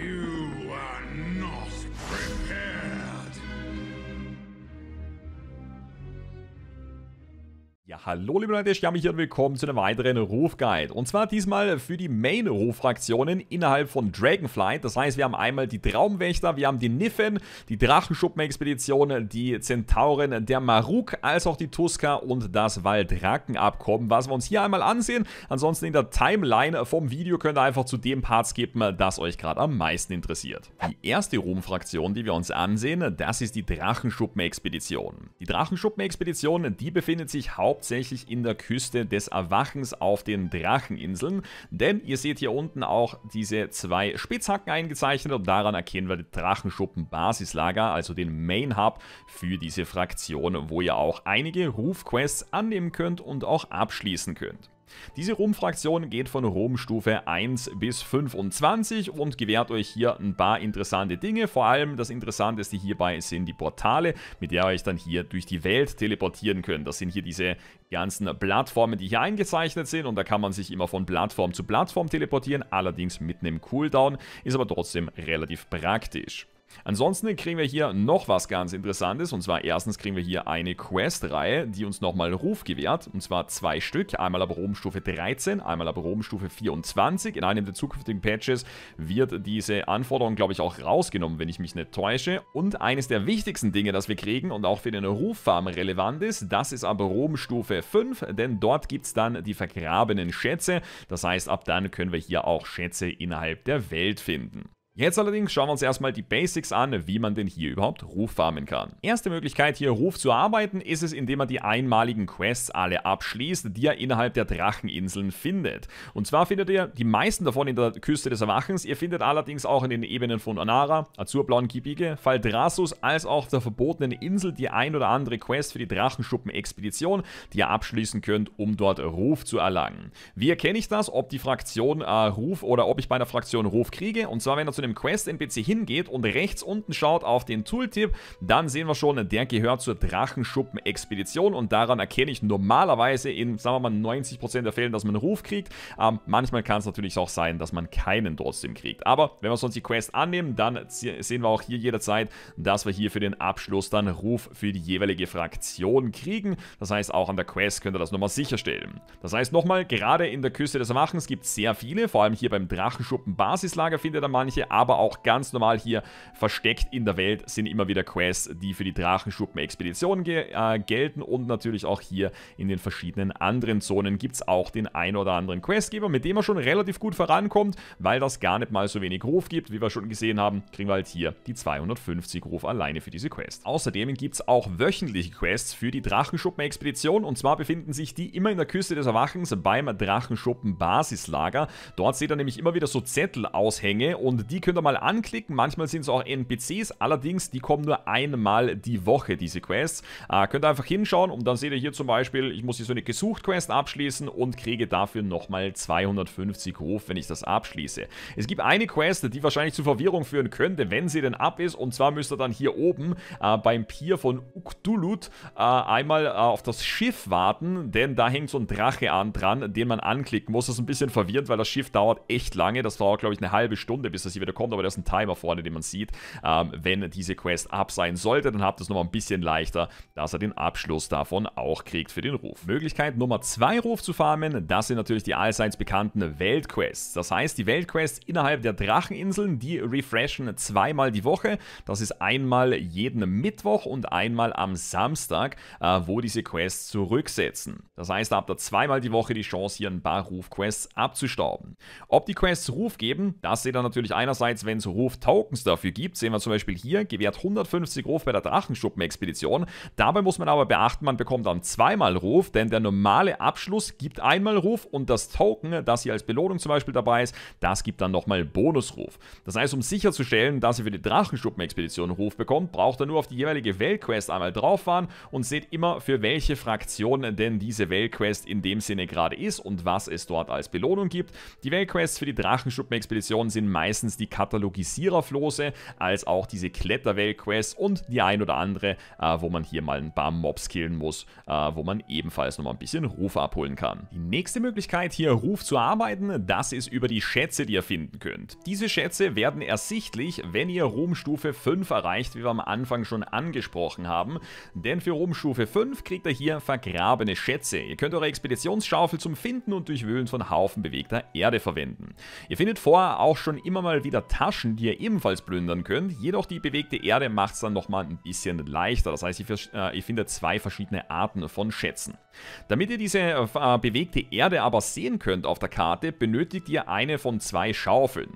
You Hallo liebe Leute, ich habe mich hier und willkommen zu einem weiteren Rufguide. Und zwar diesmal für die Main-Ruffraktionen innerhalb von Dragonflight. Das heißt, wir haben einmal die Traumwächter, wir haben die Niffen, die Drachenschuppen-Expedition, die Zentauren der Maruk, als auch die Tuska und das waldraken was wir uns hier einmal ansehen. Ansonsten in der Timeline vom Video könnt ihr einfach zu dem Part skippen, das euch gerade am meisten interessiert. Die erste ruhm die wir uns ansehen, das ist die Drachenschuppen-Expedition. Die Drachenschuppen-Expedition, die befindet sich hauptsächlich tatsächlich in der Küste des Erwachens auf den Dracheninseln. Denn ihr seht hier unten auch diese zwei Spitzhacken eingezeichnet und daran erkennen wir die Drachenschuppen-Basislager, also den Main Hub für diese Fraktion, wo ihr auch einige Rufquests annehmen könnt und auch abschließen könnt. Diese ruhm geht von ruhm 1 bis 25 und gewährt euch hier ein paar interessante Dinge. Vor allem das Interessanteste hierbei sind die Portale, mit der ihr euch dann hier durch die Welt teleportieren könnt. Das sind hier diese ganzen Plattformen, die hier eingezeichnet sind und da kann man sich immer von Plattform zu Plattform teleportieren, allerdings mit einem Cooldown, ist aber trotzdem relativ praktisch. Ansonsten kriegen wir hier noch was ganz Interessantes. Und zwar erstens kriegen wir hier eine Quest-Reihe, die uns nochmal Ruf gewährt. Und zwar zwei Stück. Einmal ab Robenstufe 13, einmal ab Robenstufe 24. In einem der zukünftigen Patches wird diese Anforderung, glaube ich, auch rausgenommen, wenn ich mich nicht täusche. Und eines der wichtigsten Dinge, das wir kriegen und auch für den Ruffarm relevant ist, das ist ab Robenstufe 5. Denn dort gibt es dann die vergrabenen Schätze. Das heißt, ab dann können wir hier auch Schätze innerhalb der Welt finden. Jetzt allerdings schauen wir uns erstmal die Basics an, wie man denn hier überhaupt Ruf farmen kann. Erste Möglichkeit hier Ruf zu arbeiten ist es, indem man die einmaligen Quests alle abschließt, die er innerhalb der Dracheninseln findet. Und zwar findet ihr die meisten davon in der Küste des Erwachens, ihr findet allerdings auch in den Ebenen von Onara, Azurblauen Kibige, Faldrassus, als auch der verbotenen Insel die ein oder andere Quest für die Drachenschuppen-Expedition, die ihr abschließen könnt, um dort Ruf zu erlangen. Wie erkenne ich das, ob die Fraktion äh, Ruf oder ob ich bei einer Fraktion Ruf kriege? Und zwar wenn er zu dem Quest-NPC hingeht und rechts unten schaut auf den Tooltip, dann sehen wir schon, der gehört zur Drachenschuppen-Expedition und daran erkenne ich normalerweise in, sagen wir mal, 90% der Fällen, dass man einen Ruf kriegt. Ähm, manchmal kann es natürlich auch sein, dass man keinen trotzdem kriegt. Aber wenn wir sonst die Quest annehmen, dann sehen wir auch hier jederzeit, dass wir hier für den Abschluss dann Ruf für die jeweilige Fraktion kriegen. Das heißt, auch an der Quest könnt ihr das nochmal sicherstellen. Das heißt nochmal, gerade in der Küste des Erwachens gibt es sehr viele, vor allem hier beim Drachenschuppen Basislager findet ihr manche, aber auch ganz normal hier versteckt in der Welt sind immer wieder Quests, die für die Drachenschuppen-Expedition ge äh, gelten und natürlich auch hier in den verschiedenen anderen Zonen gibt es auch den ein oder anderen Questgeber, mit dem man schon relativ gut vorankommt, weil das gar nicht mal so wenig Ruf gibt. Wie wir schon gesehen haben, kriegen wir halt hier die 250 Ruf alleine für diese Quest. Außerdem gibt es auch wöchentliche Quests für die Drachenschuppen-Expedition und zwar befinden sich die immer in der Küste des Erwachens beim Drachenschuppen-Basislager. Dort seht ihr nämlich immer wieder so Zettel aushänge und die könnt ihr mal anklicken. Manchmal sind es auch NPCs, allerdings die kommen nur einmal die Woche, diese Quests. Äh, könnt ihr einfach hinschauen und dann seht ihr hier zum Beispiel, ich muss hier so eine Gesucht-Quest abschließen und kriege dafür nochmal 250 Ruf, wenn ich das abschließe. Es gibt eine Quest, die wahrscheinlich zu Verwirrung führen könnte, wenn sie denn ab ist. Und zwar müsst ihr dann hier oben äh, beim Pier von Uktulut äh, einmal äh, auf das Schiff warten, denn da hängt so ein Drache an dran, den man anklicken muss. Das ist ein bisschen verwirrend, weil das Schiff dauert echt lange. Das dauert, glaube ich, eine halbe Stunde, bis das hier wieder bekommt, aber da ist ein Timer vorne, den man sieht. Ähm, wenn diese Quest ab sein sollte, dann habt ihr es nochmal ein bisschen leichter, dass er den Abschluss davon auch kriegt für den Ruf. Möglichkeit Nummer 2, Ruf zu farmen, das sind natürlich die allseits bekannten Weltquests. Das heißt, die Weltquests innerhalb der Dracheninseln, die refreshen zweimal die Woche. Das ist einmal jeden Mittwoch und einmal am Samstag, äh, wo diese Quests zurücksetzen. Das heißt, da habt ihr zweimal die Woche die Chance, hier ein paar Rufquests abzustauben. Ob die Quests Ruf geben, das seht ihr natürlich einerseits Andererseits, wenn es Ruf-Tokens dafür gibt, sehen wir zum Beispiel hier, gewährt 150 Ruf bei der Drachenschuppenexpedition. Dabei muss man aber beachten, man bekommt dann zweimal Ruf, denn der normale Abschluss gibt einmal Ruf und das Token, das hier als Belohnung zum Beispiel dabei ist, das gibt dann nochmal Bonusruf. Das heißt, um sicherzustellen, dass ihr für die Drachenschuppenexpedition Ruf bekommt, braucht ihr nur auf die jeweilige Weltquest einmal drauf fahren und seht immer, für welche Fraktion denn diese Weltquest in dem Sinne gerade ist und was es dort als Belohnung gibt. Die Weltquests für die Drachenschuppenexpedition sind meistens die Katalogisiererflose, als auch diese Kletterwelt-Quests und die ein oder andere, äh, wo man hier mal ein paar Mobs killen muss, äh, wo man ebenfalls nochmal ein bisschen Ruf abholen kann. Die nächste Möglichkeit hier Ruf zu arbeiten, das ist über die Schätze, die ihr finden könnt. Diese Schätze werden ersichtlich, wenn ihr Ruhmstufe 5 erreicht, wie wir am Anfang schon angesprochen haben, denn für Ruhmstufe 5 kriegt ihr hier vergrabene Schätze. Ihr könnt eure Expeditionsschaufel zum Finden und Durchwühlen von Haufen bewegter Erde verwenden. Ihr findet vorher auch schon immer mal wieder wieder Taschen, die ihr ebenfalls plündern könnt. Jedoch die bewegte Erde macht es dann nochmal ein bisschen leichter. Das heißt, ihr, äh, ihr, findet zwei verschiedene Arten von Schätzen. Damit ihr diese äh, äh, bewegte Erde aber sehen könnt auf der Karte, benötigt ihr eine von zwei Schaufeln.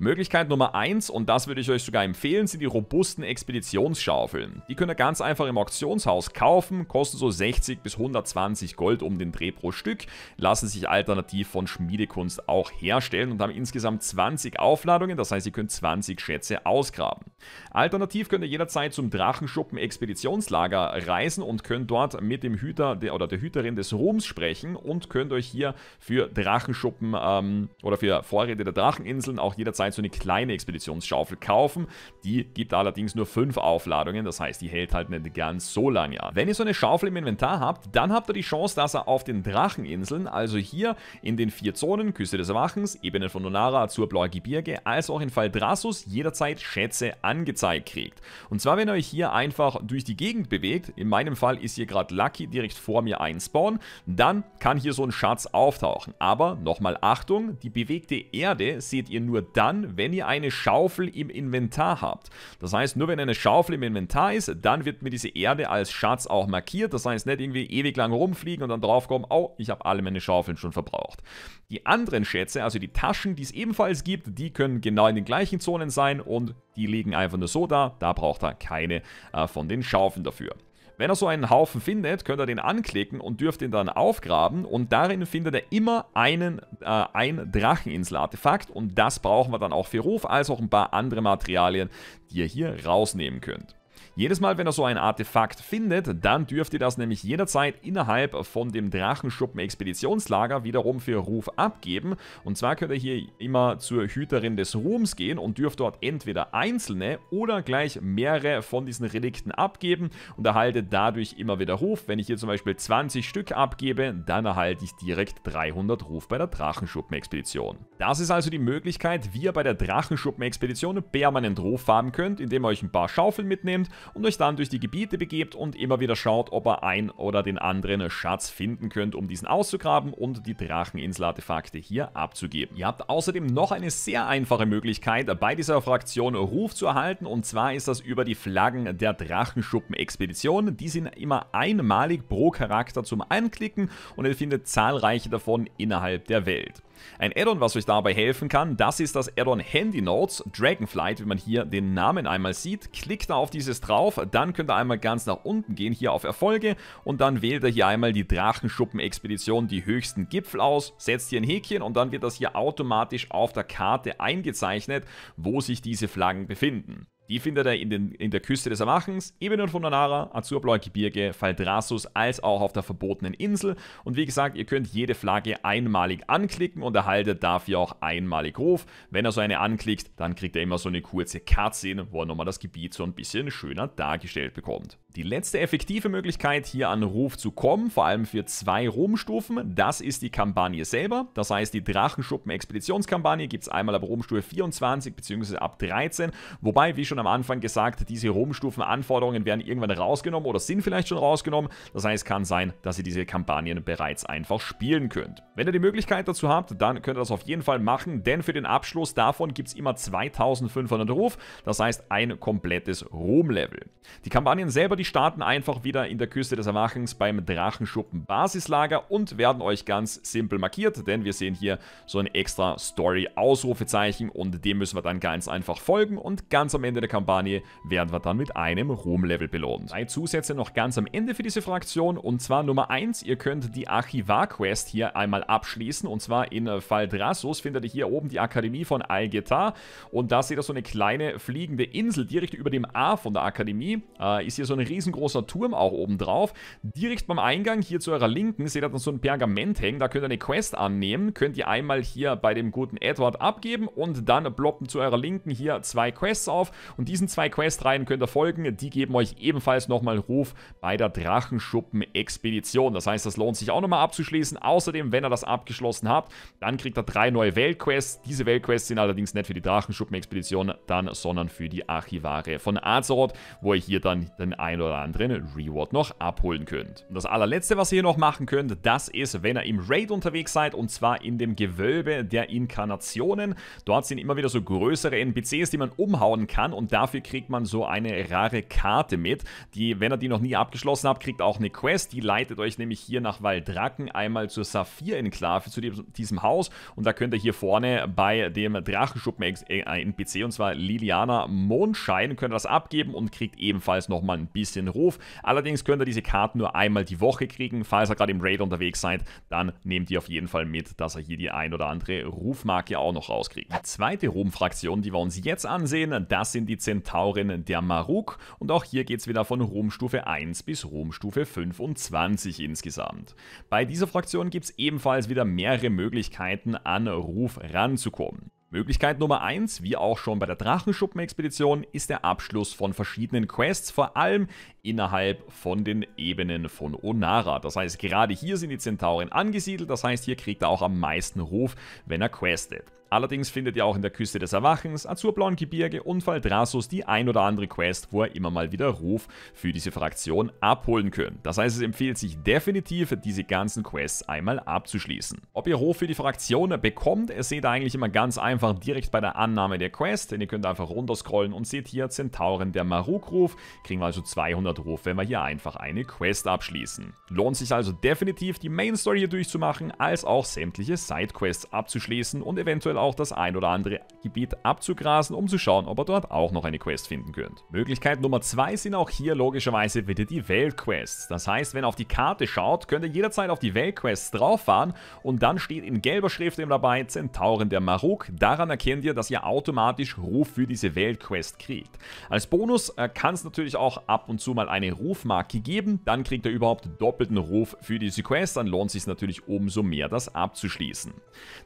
Möglichkeit Nummer eins und das würde ich euch sogar empfehlen, sind die robusten Expeditionsschaufeln. Die könnt ihr ganz einfach im Auktionshaus kaufen, kosten so 60 bis 120 Gold um den Dreh pro Stück, lassen sich alternativ von Schmiedekunst auch herstellen und haben insgesamt 20 Aufladungen das heißt, ihr könnt 20 Schätze ausgraben. Alternativ könnt ihr jederzeit zum Drachenschuppen Expeditionslager reisen und könnt dort mit dem Hüter oder der Hüterin des Ruhms sprechen und könnt euch hier für Drachenschuppen ähm, oder für Vorräte der Dracheninseln auch jederzeit so eine kleine Expeditionsschaufel kaufen. Die gibt allerdings nur 5 Aufladungen, das heißt, die hält halt nicht ganz so lange an. Wenn ihr so eine Schaufel im Inventar habt, dann habt ihr die Chance, dass ihr auf den Dracheninseln, also hier in den vier Zonen, Küste des Erwachens, Ebene von Nonara, Azur, Blaue Gebirge, als auch in Fall Drasus jederzeit Schätze angezeigt kriegt. Und zwar, wenn ihr euch hier einfach durch die Gegend bewegt, in meinem Fall ist hier gerade Lucky direkt vor mir einspawnen, dann kann hier so ein Schatz auftauchen. Aber nochmal Achtung, die bewegte Erde seht ihr nur dann, wenn ihr eine Schaufel im Inventar habt. Das heißt, nur wenn eine Schaufel im Inventar ist, dann wird mir diese Erde als Schatz auch markiert. Das heißt, nicht irgendwie ewig lang rumfliegen und dann draufkommen, oh, ich habe alle meine Schaufeln schon verbraucht. Die anderen Schätze, also die Taschen, die es ebenfalls gibt, die können genau genau in den gleichen Zonen sein und die liegen einfach nur so da. Da braucht er keine äh, von den Schaufeln dafür. Wenn er so einen Haufen findet, könnt ihr den anklicken und dürft ihn dann aufgraben und darin findet er immer einen, äh, ein Dracheninsel-Artefakt und das brauchen wir dann auch für Ruf, als auch ein paar andere Materialien, die ihr hier rausnehmen könnt. Jedes Mal, wenn ihr so ein Artefakt findet, dann dürft ihr das nämlich jederzeit innerhalb von dem Drachenschuppen-Expeditionslager wiederum für Ruf abgeben. Und zwar könnt ihr hier immer zur Hüterin des Ruhms gehen und dürft dort entweder einzelne oder gleich mehrere von diesen Relikten abgeben und erhaltet dadurch immer wieder Ruf. Wenn ich hier zum Beispiel 20 Stück abgebe, dann erhalte ich direkt 300 Ruf bei der Drachenschuppen-Expedition. Das ist also die Möglichkeit, wie ihr bei der Drachenschuppen-Expedition permanent Ruf haben könnt, indem ihr euch ein paar Schaufeln mitnehmt und euch dann durch die Gebiete begebt und immer wieder schaut, ob ihr ein oder den anderen Schatz finden könnt, um diesen auszugraben und die Dracheninsel-Artefakte hier abzugeben. Ihr habt außerdem noch eine sehr einfache Möglichkeit, bei dieser Fraktion Ruf zu erhalten und zwar ist das über die Flaggen der Drachenschuppen-Expedition. Die sind immer einmalig pro Charakter zum Anklicken und ihr findet zahlreiche davon innerhalb der Welt. Ein Addon, was euch dabei helfen kann, das ist das Addon Handy Notes Dragonflight, wie man hier den Namen einmal sieht. Klickt da auf dieses drauf drauf, dann könnt ihr einmal ganz nach unten gehen, hier auf Erfolge und dann wählt ihr hier einmal die Drachenschuppen-Expedition, die höchsten Gipfel aus, setzt hier ein Häkchen und dann wird das hier automatisch auf der Karte eingezeichnet, wo sich diese Flaggen befinden. Die findet er in, den, in der Küste des Erwachens, Ebenen von Nanara, Azurblaue Gebirge, Faldrasus, als auch auf der verbotenen Insel. Und wie gesagt, ihr könnt jede Flagge einmalig anklicken und erhaltet dafür auch einmalig Ruf. Wenn er so eine anklickt, dann kriegt er immer so eine kurze Cutscene, wo er nochmal das Gebiet so ein bisschen schöner dargestellt bekommt. Die letzte effektive Möglichkeit, hier an Ruf zu kommen, vor allem für zwei Ruhmstufen, das ist die Kampagne selber. Das heißt, die Drachenschuppen-Expeditionskampagne gibt es einmal ab Romstufe 24 bzw. ab 13. Wobei, wie schon am Anfang gesagt, diese ruhmstufen anforderungen werden irgendwann rausgenommen oder sind vielleicht schon rausgenommen. Das heißt, kann sein, dass ihr diese Kampagnen bereits einfach spielen könnt. Wenn ihr die Möglichkeit dazu habt, dann könnt ihr das auf jeden Fall machen, denn für den Abschluss davon gibt es immer 2500 Ruf. Das heißt, ein komplettes Ruhmlevel. Die Kampagnen selber, die starten einfach wieder in der Küste des Erwachens beim Drachenschuppen Basislager und werden euch ganz simpel markiert, denn wir sehen hier so ein extra Story-Ausrufezeichen und dem müssen wir dann ganz einfach folgen und ganz am Ende der Kampagne werden wir dann mit einem Ruhmlevel belohnt. Drei Zusätze noch ganz am Ende für diese Fraktion und zwar Nummer 1, ihr könnt die Archivar-Quest hier einmal abschließen und zwar in Faldrassus findet ihr hier oben die Akademie von Algetar und da seht ihr so eine kleine fliegende Insel direkt über dem A von der Akademie, äh, ist hier so ein riesengroßer Turm auch oben drauf. Direkt beim Eingang hier zu eurer Linken seht ihr dann so ein Pergament hängen. Da könnt ihr eine Quest annehmen. Könnt ihr einmal hier bei dem guten Edward abgeben und dann ploppen zu eurer Linken hier zwei Quests auf. Und diesen zwei Questreihen könnt ihr folgen. Die geben euch ebenfalls nochmal Ruf bei der Drachenschuppen-Expedition. Das heißt, das lohnt sich auch nochmal abzuschließen. Außerdem, wenn ihr das abgeschlossen habt, dann kriegt ihr drei neue Weltquests. Diese Weltquests sind allerdings nicht für die Drachenschuppen-Expedition dann, sondern für die Archivare von Azeroth, wo ihr hier dann den einen eine oder anderen Reward noch abholen könnt. Das allerletzte, was ihr hier noch machen könnt, das ist, wenn ihr im Raid unterwegs seid und zwar in dem Gewölbe der Inkarnationen. Dort sind immer wieder so größere NPCs, die man umhauen kann und dafür kriegt man so eine rare Karte mit, die, wenn ihr die noch nie abgeschlossen habt, kriegt auch eine Quest. Die leitet euch nämlich hier nach Waldracken einmal zur Saphir-Enklave, zu diesem Haus und da könnt ihr hier vorne bei dem Drachenschuppen-NPC und zwar Liliana Mondschein, könnt ihr das abgeben und kriegt ebenfalls nochmal ein bisschen bisschen Ruf. Allerdings könnt ihr diese Karten nur einmal die Woche kriegen. Falls ihr gerade im Raid unterwegs seid, dann nehmt ihr auf jeden Fall mit, dass ihr hier die ein oder andere Rufmarke auch noch rauskriegt. Die zweite Ruhmfraktion, die wir uns jetzt ansehen, das sind die Zentauren der Maruk. Und auch hier geht es wieder von Ruhmstufe 1 bis Ruhmstufe 25 insgesamt. Bei dieser Fraktion gibt es ebenfalls wieder mehrere Möglichkeiten, an Ruf ranzukommen. Möglichkeit Nummer 1, wie auch schon bei der Drachenschuppen-Expedition, ist der Abschluss von verschiedenen Quests, vor allem innerhalb von den Ebenen von Onara. Das heißt, gerade hier sind die Zentauren angesiedelt, das heißt, hier kriegt er auch am meisten Ruf, wenn er questet. Allerdings findet ihr auch in der Küste des Erwachens, Azurblauen Gebirge und Valdrasus die ein oder andere Quest, wo ihr immer mal wieder Ruf für diese Fraktion abholen könnt. Das heißt, es empfiehlt sich definitiv, diese ganzen Quests einmal abzuschließen. Ob ihr Ruf für die Fraktion bekommt, ihr seht eigentlich immer ganz einfach direkt bei der Annahme der Quest, denn ihr könnt einfach runterscrollen und seht hier Zentauren der Maruk-Ruf, kriegen wir also 200 Ruf, wenn wir hier einfach eine Quest abschließen. Lohnt sich also definitiv, die Main-Story hier durchzumachen, als auch sämtliche Sidequests abzuschließen und eventuell auch das ein oder andere Gebiet abzugrasen, um zu schauen, ob ihr dort auch noch eine Quest finden könnt. Möglichkeit Nummer 2 sind auch hier logischerweise wieder die Weltquests. Das heißt, wenn ihr auf die Karte schaut, könnt ihr jederzeit auf die Weltquests drauffahren und dann steht in gelber Schrift eben dabei Zentauren der Maruk. Daran erkennt ihr, dass ihr automatisch Ruf für diese Weltquest kriegt. Als Bonus äh, kann es natürlich auch ab und zu mal eine Rufmarke geben, dann kriegt ihr überhaupt doppelten Ruf für diese Quest, dann lohnt es sich natürlich umso mehr, das abzuschließen.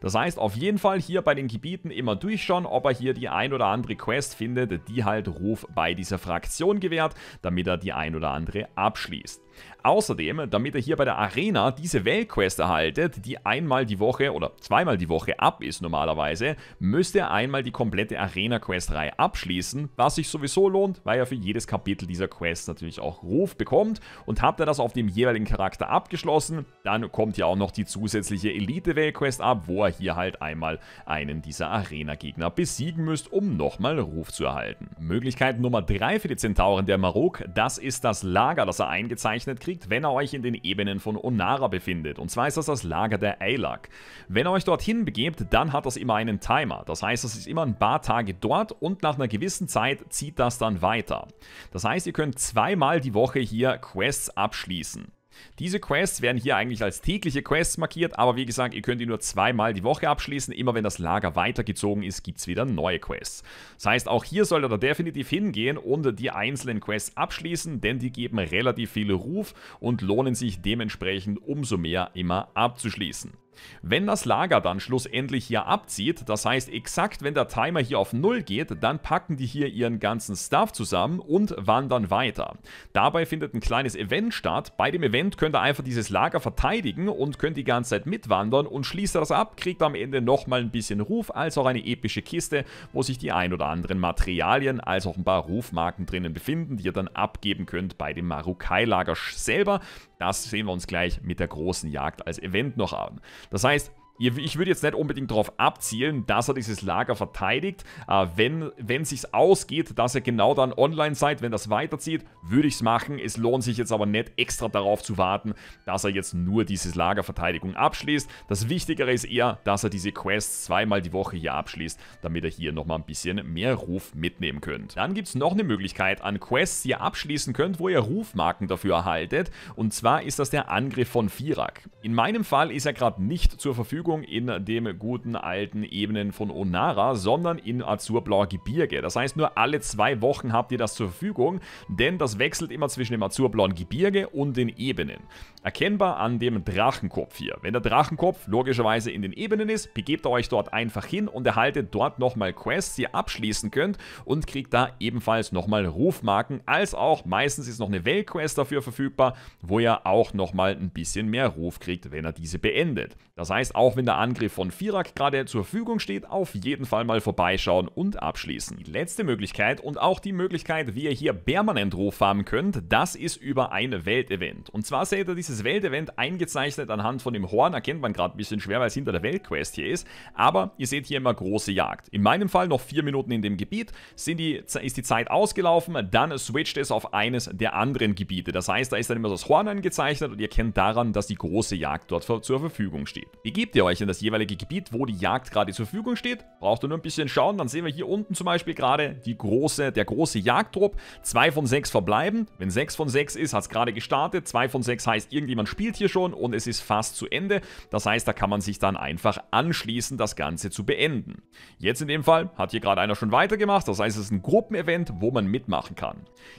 Das heißt, auf jeden Fall hier bei den Gebieten immer durchschauen, ob er hier die ein oder andere Quest findet, die halt Ruf bei dieser Fraktion gewährt, damit er die ein oder andere abschließt. Außerdem, damit er hier bei der Arena diese Weltquest erhaltet, die einmal die Woche oder zweimal die Woche ab ist normalerweise, müsste er einmal die komplette Arena-Quest-Reihe abschließen, was sich sowieso lohnt, weil er für jedes Kapitel dieser Quest natürlich auch Ruf bekommt. Und habt ihr das auf dem jeweiligen Charakter abgeschlossen, dann kommt ja auch noch die zusätzliche Elite-Weltquest ab, wo er hier halt einmal einen dieser Arena-Gegner besiegen müsst, um nochmal Ruf zu erhalten. Möglichkeit Nummer 3 für die Zentauren der Marok, das ist das Lager, das er eingezeichnet kriegt, wenn er euch in den Ebenen von Onara befindet. Und zwar ist das das Lager der Eilak. Wenn er euch dorthin begebt, dann hat das immer einen Timer. Das heißt, es ist immer ein paar Tage dort und nach einer gewissen Zeit zieht das dann weiter. Das heißt, ihr könnt zweimal die Woche hier Quests abschließen. Diese Quests werden hier eigentlich als tägliche Quests markiert, aber wie gesagt, ihr könnt die nur zweimal die Woche abschließen. Immer wenn das Lager weitergezogen ist, gibt es wieder neue Quests. Das heißt, auch hier solltet ihr definitiv hingehen und die einzelnen Quests abschließen, denn die geben relativ viel Ruf und lohnen sich dementsprechend umso mehr immer abzuschließen. Wenn das Lager dann schlussendlich hier abzieht, das heißt exakt wenn der Timer hier auf 0 geht, dann packen die hier ihren ganzen Stuff zusammen und wandern weiter. Dabei findet ein kleines Event statt. Bei dem Event könnt ihr einfach dieses Lager verteidigen und könnt die ganze Zeit mitwandern und schließt das ab, kriegt am Ende nochmal ein bisschen Ruf, als auch eine epische Kiste, wo sich die ein oder anderen Materialien, als auch ein paar Rufmarken drinnen befinden, die ihr dann abgeben könnt bei dem Marukai-Lager selber. Das sehen wir uns gleich mit der großen Jagd als Event noch an. Das heißt, ich würde jetzt nicht unbedingt darauf abzielen, dass er dieses Lager verteidigt. Äh, wenn, wenn sich ausgeht, dass ihr genau dann online seid, wenn das weiterzieht, würde ich es machen. Es lohnt sich jetzt aber nicht extra darauf zu warten, dass er jetzt nur dieses Lagerverteidigung abschließt. Das Wichtigere ist eher, dass er diese Quests zweimal die Woche hier abschließt, damit ihr hier nochmal ein bisschen mehr Ruf mitnehmen könnt. Dann gibt es noch eine Möglichkeit an Quests, die ihr abschließen könnt, wo ihr Rufmarken dafür erhaltet. Und zwar ist das der Angriff von Firak. In meinem Fall ist er gerade nicht zur Verfügung Verfügung in dem guten alten Ebenen von Onara, sondern in Azurblauer Gebirge. Das heißt, nur alle zwei Wochen habt ihr das zur Verfügung, denn das wechselt immer zwischen dem azurblauen Gebirge und den Ebenen. Erkennbar an dem Drachenkopf hier. Wenn der Drachenkopf logischerweise in den Ebenen ist, begebt euch dort einfach hin und erhaltet dort nochmal Quests, die ihr abschließen könnt und kriegt da ebenfalls nochmal Rufmarken, als auch meistens ist noch eine Weltquest dafür verfügbar, wo ihr auch nochmal ein bisschen mehr Ruf kriegt, wenn er diese beendet. Das heißt, auch auch wenn der Angriff von Firak gerade zur Verfügung steht, auf jeden Fall mal vorbeischauen und abschließen. Die letzte Möglichkeit und auch die Möglichkeit, wie ihr hier permanent roh könnt, das ist über ein Weltevent. Und zwar seht ihr dieses Weltevent eingezeichnet anhand von dem Horn, erkennt man gerade ein bisschen schwer, weil es hinter der Weltquest hier ist, aber ihr seht hier immer große Jagd. In meinem Fall noch vier Minuten in dem Gebiet, sind die, ist die Zeit ausgelaufen, dann switcht es auf eines der anderen Gebiete. Das heißt, da ist dann immer das Horn angezeichnet und ihr kennt daran, dass die große Jagd dort zur Verfügung steht. Die gebt ihr ihr euch in das jeweilige Gebiet, wo die Jagd gerade zur Verfügung steht. Braucht ihr nur ein bisschen schauen, dann sehen wir hier unten zum Beispiel gerade die große, der große Jagdtrupp. Zwei von sechs verbleiben. Wenn sechs von sechs ist, hat es gerade gestartet. Zwei von sechs heißt, irgendjemand spielt hier schon und es ist fast zu Ende. Das heißt, da kann man sich dann einfach anschließen, das Ganze zu beenden. Jetzt in dem Fall hat hier gerade einer schon weitergemacht. Das heißt, es ist ein Gruppenevent, wo man mitmachen kann.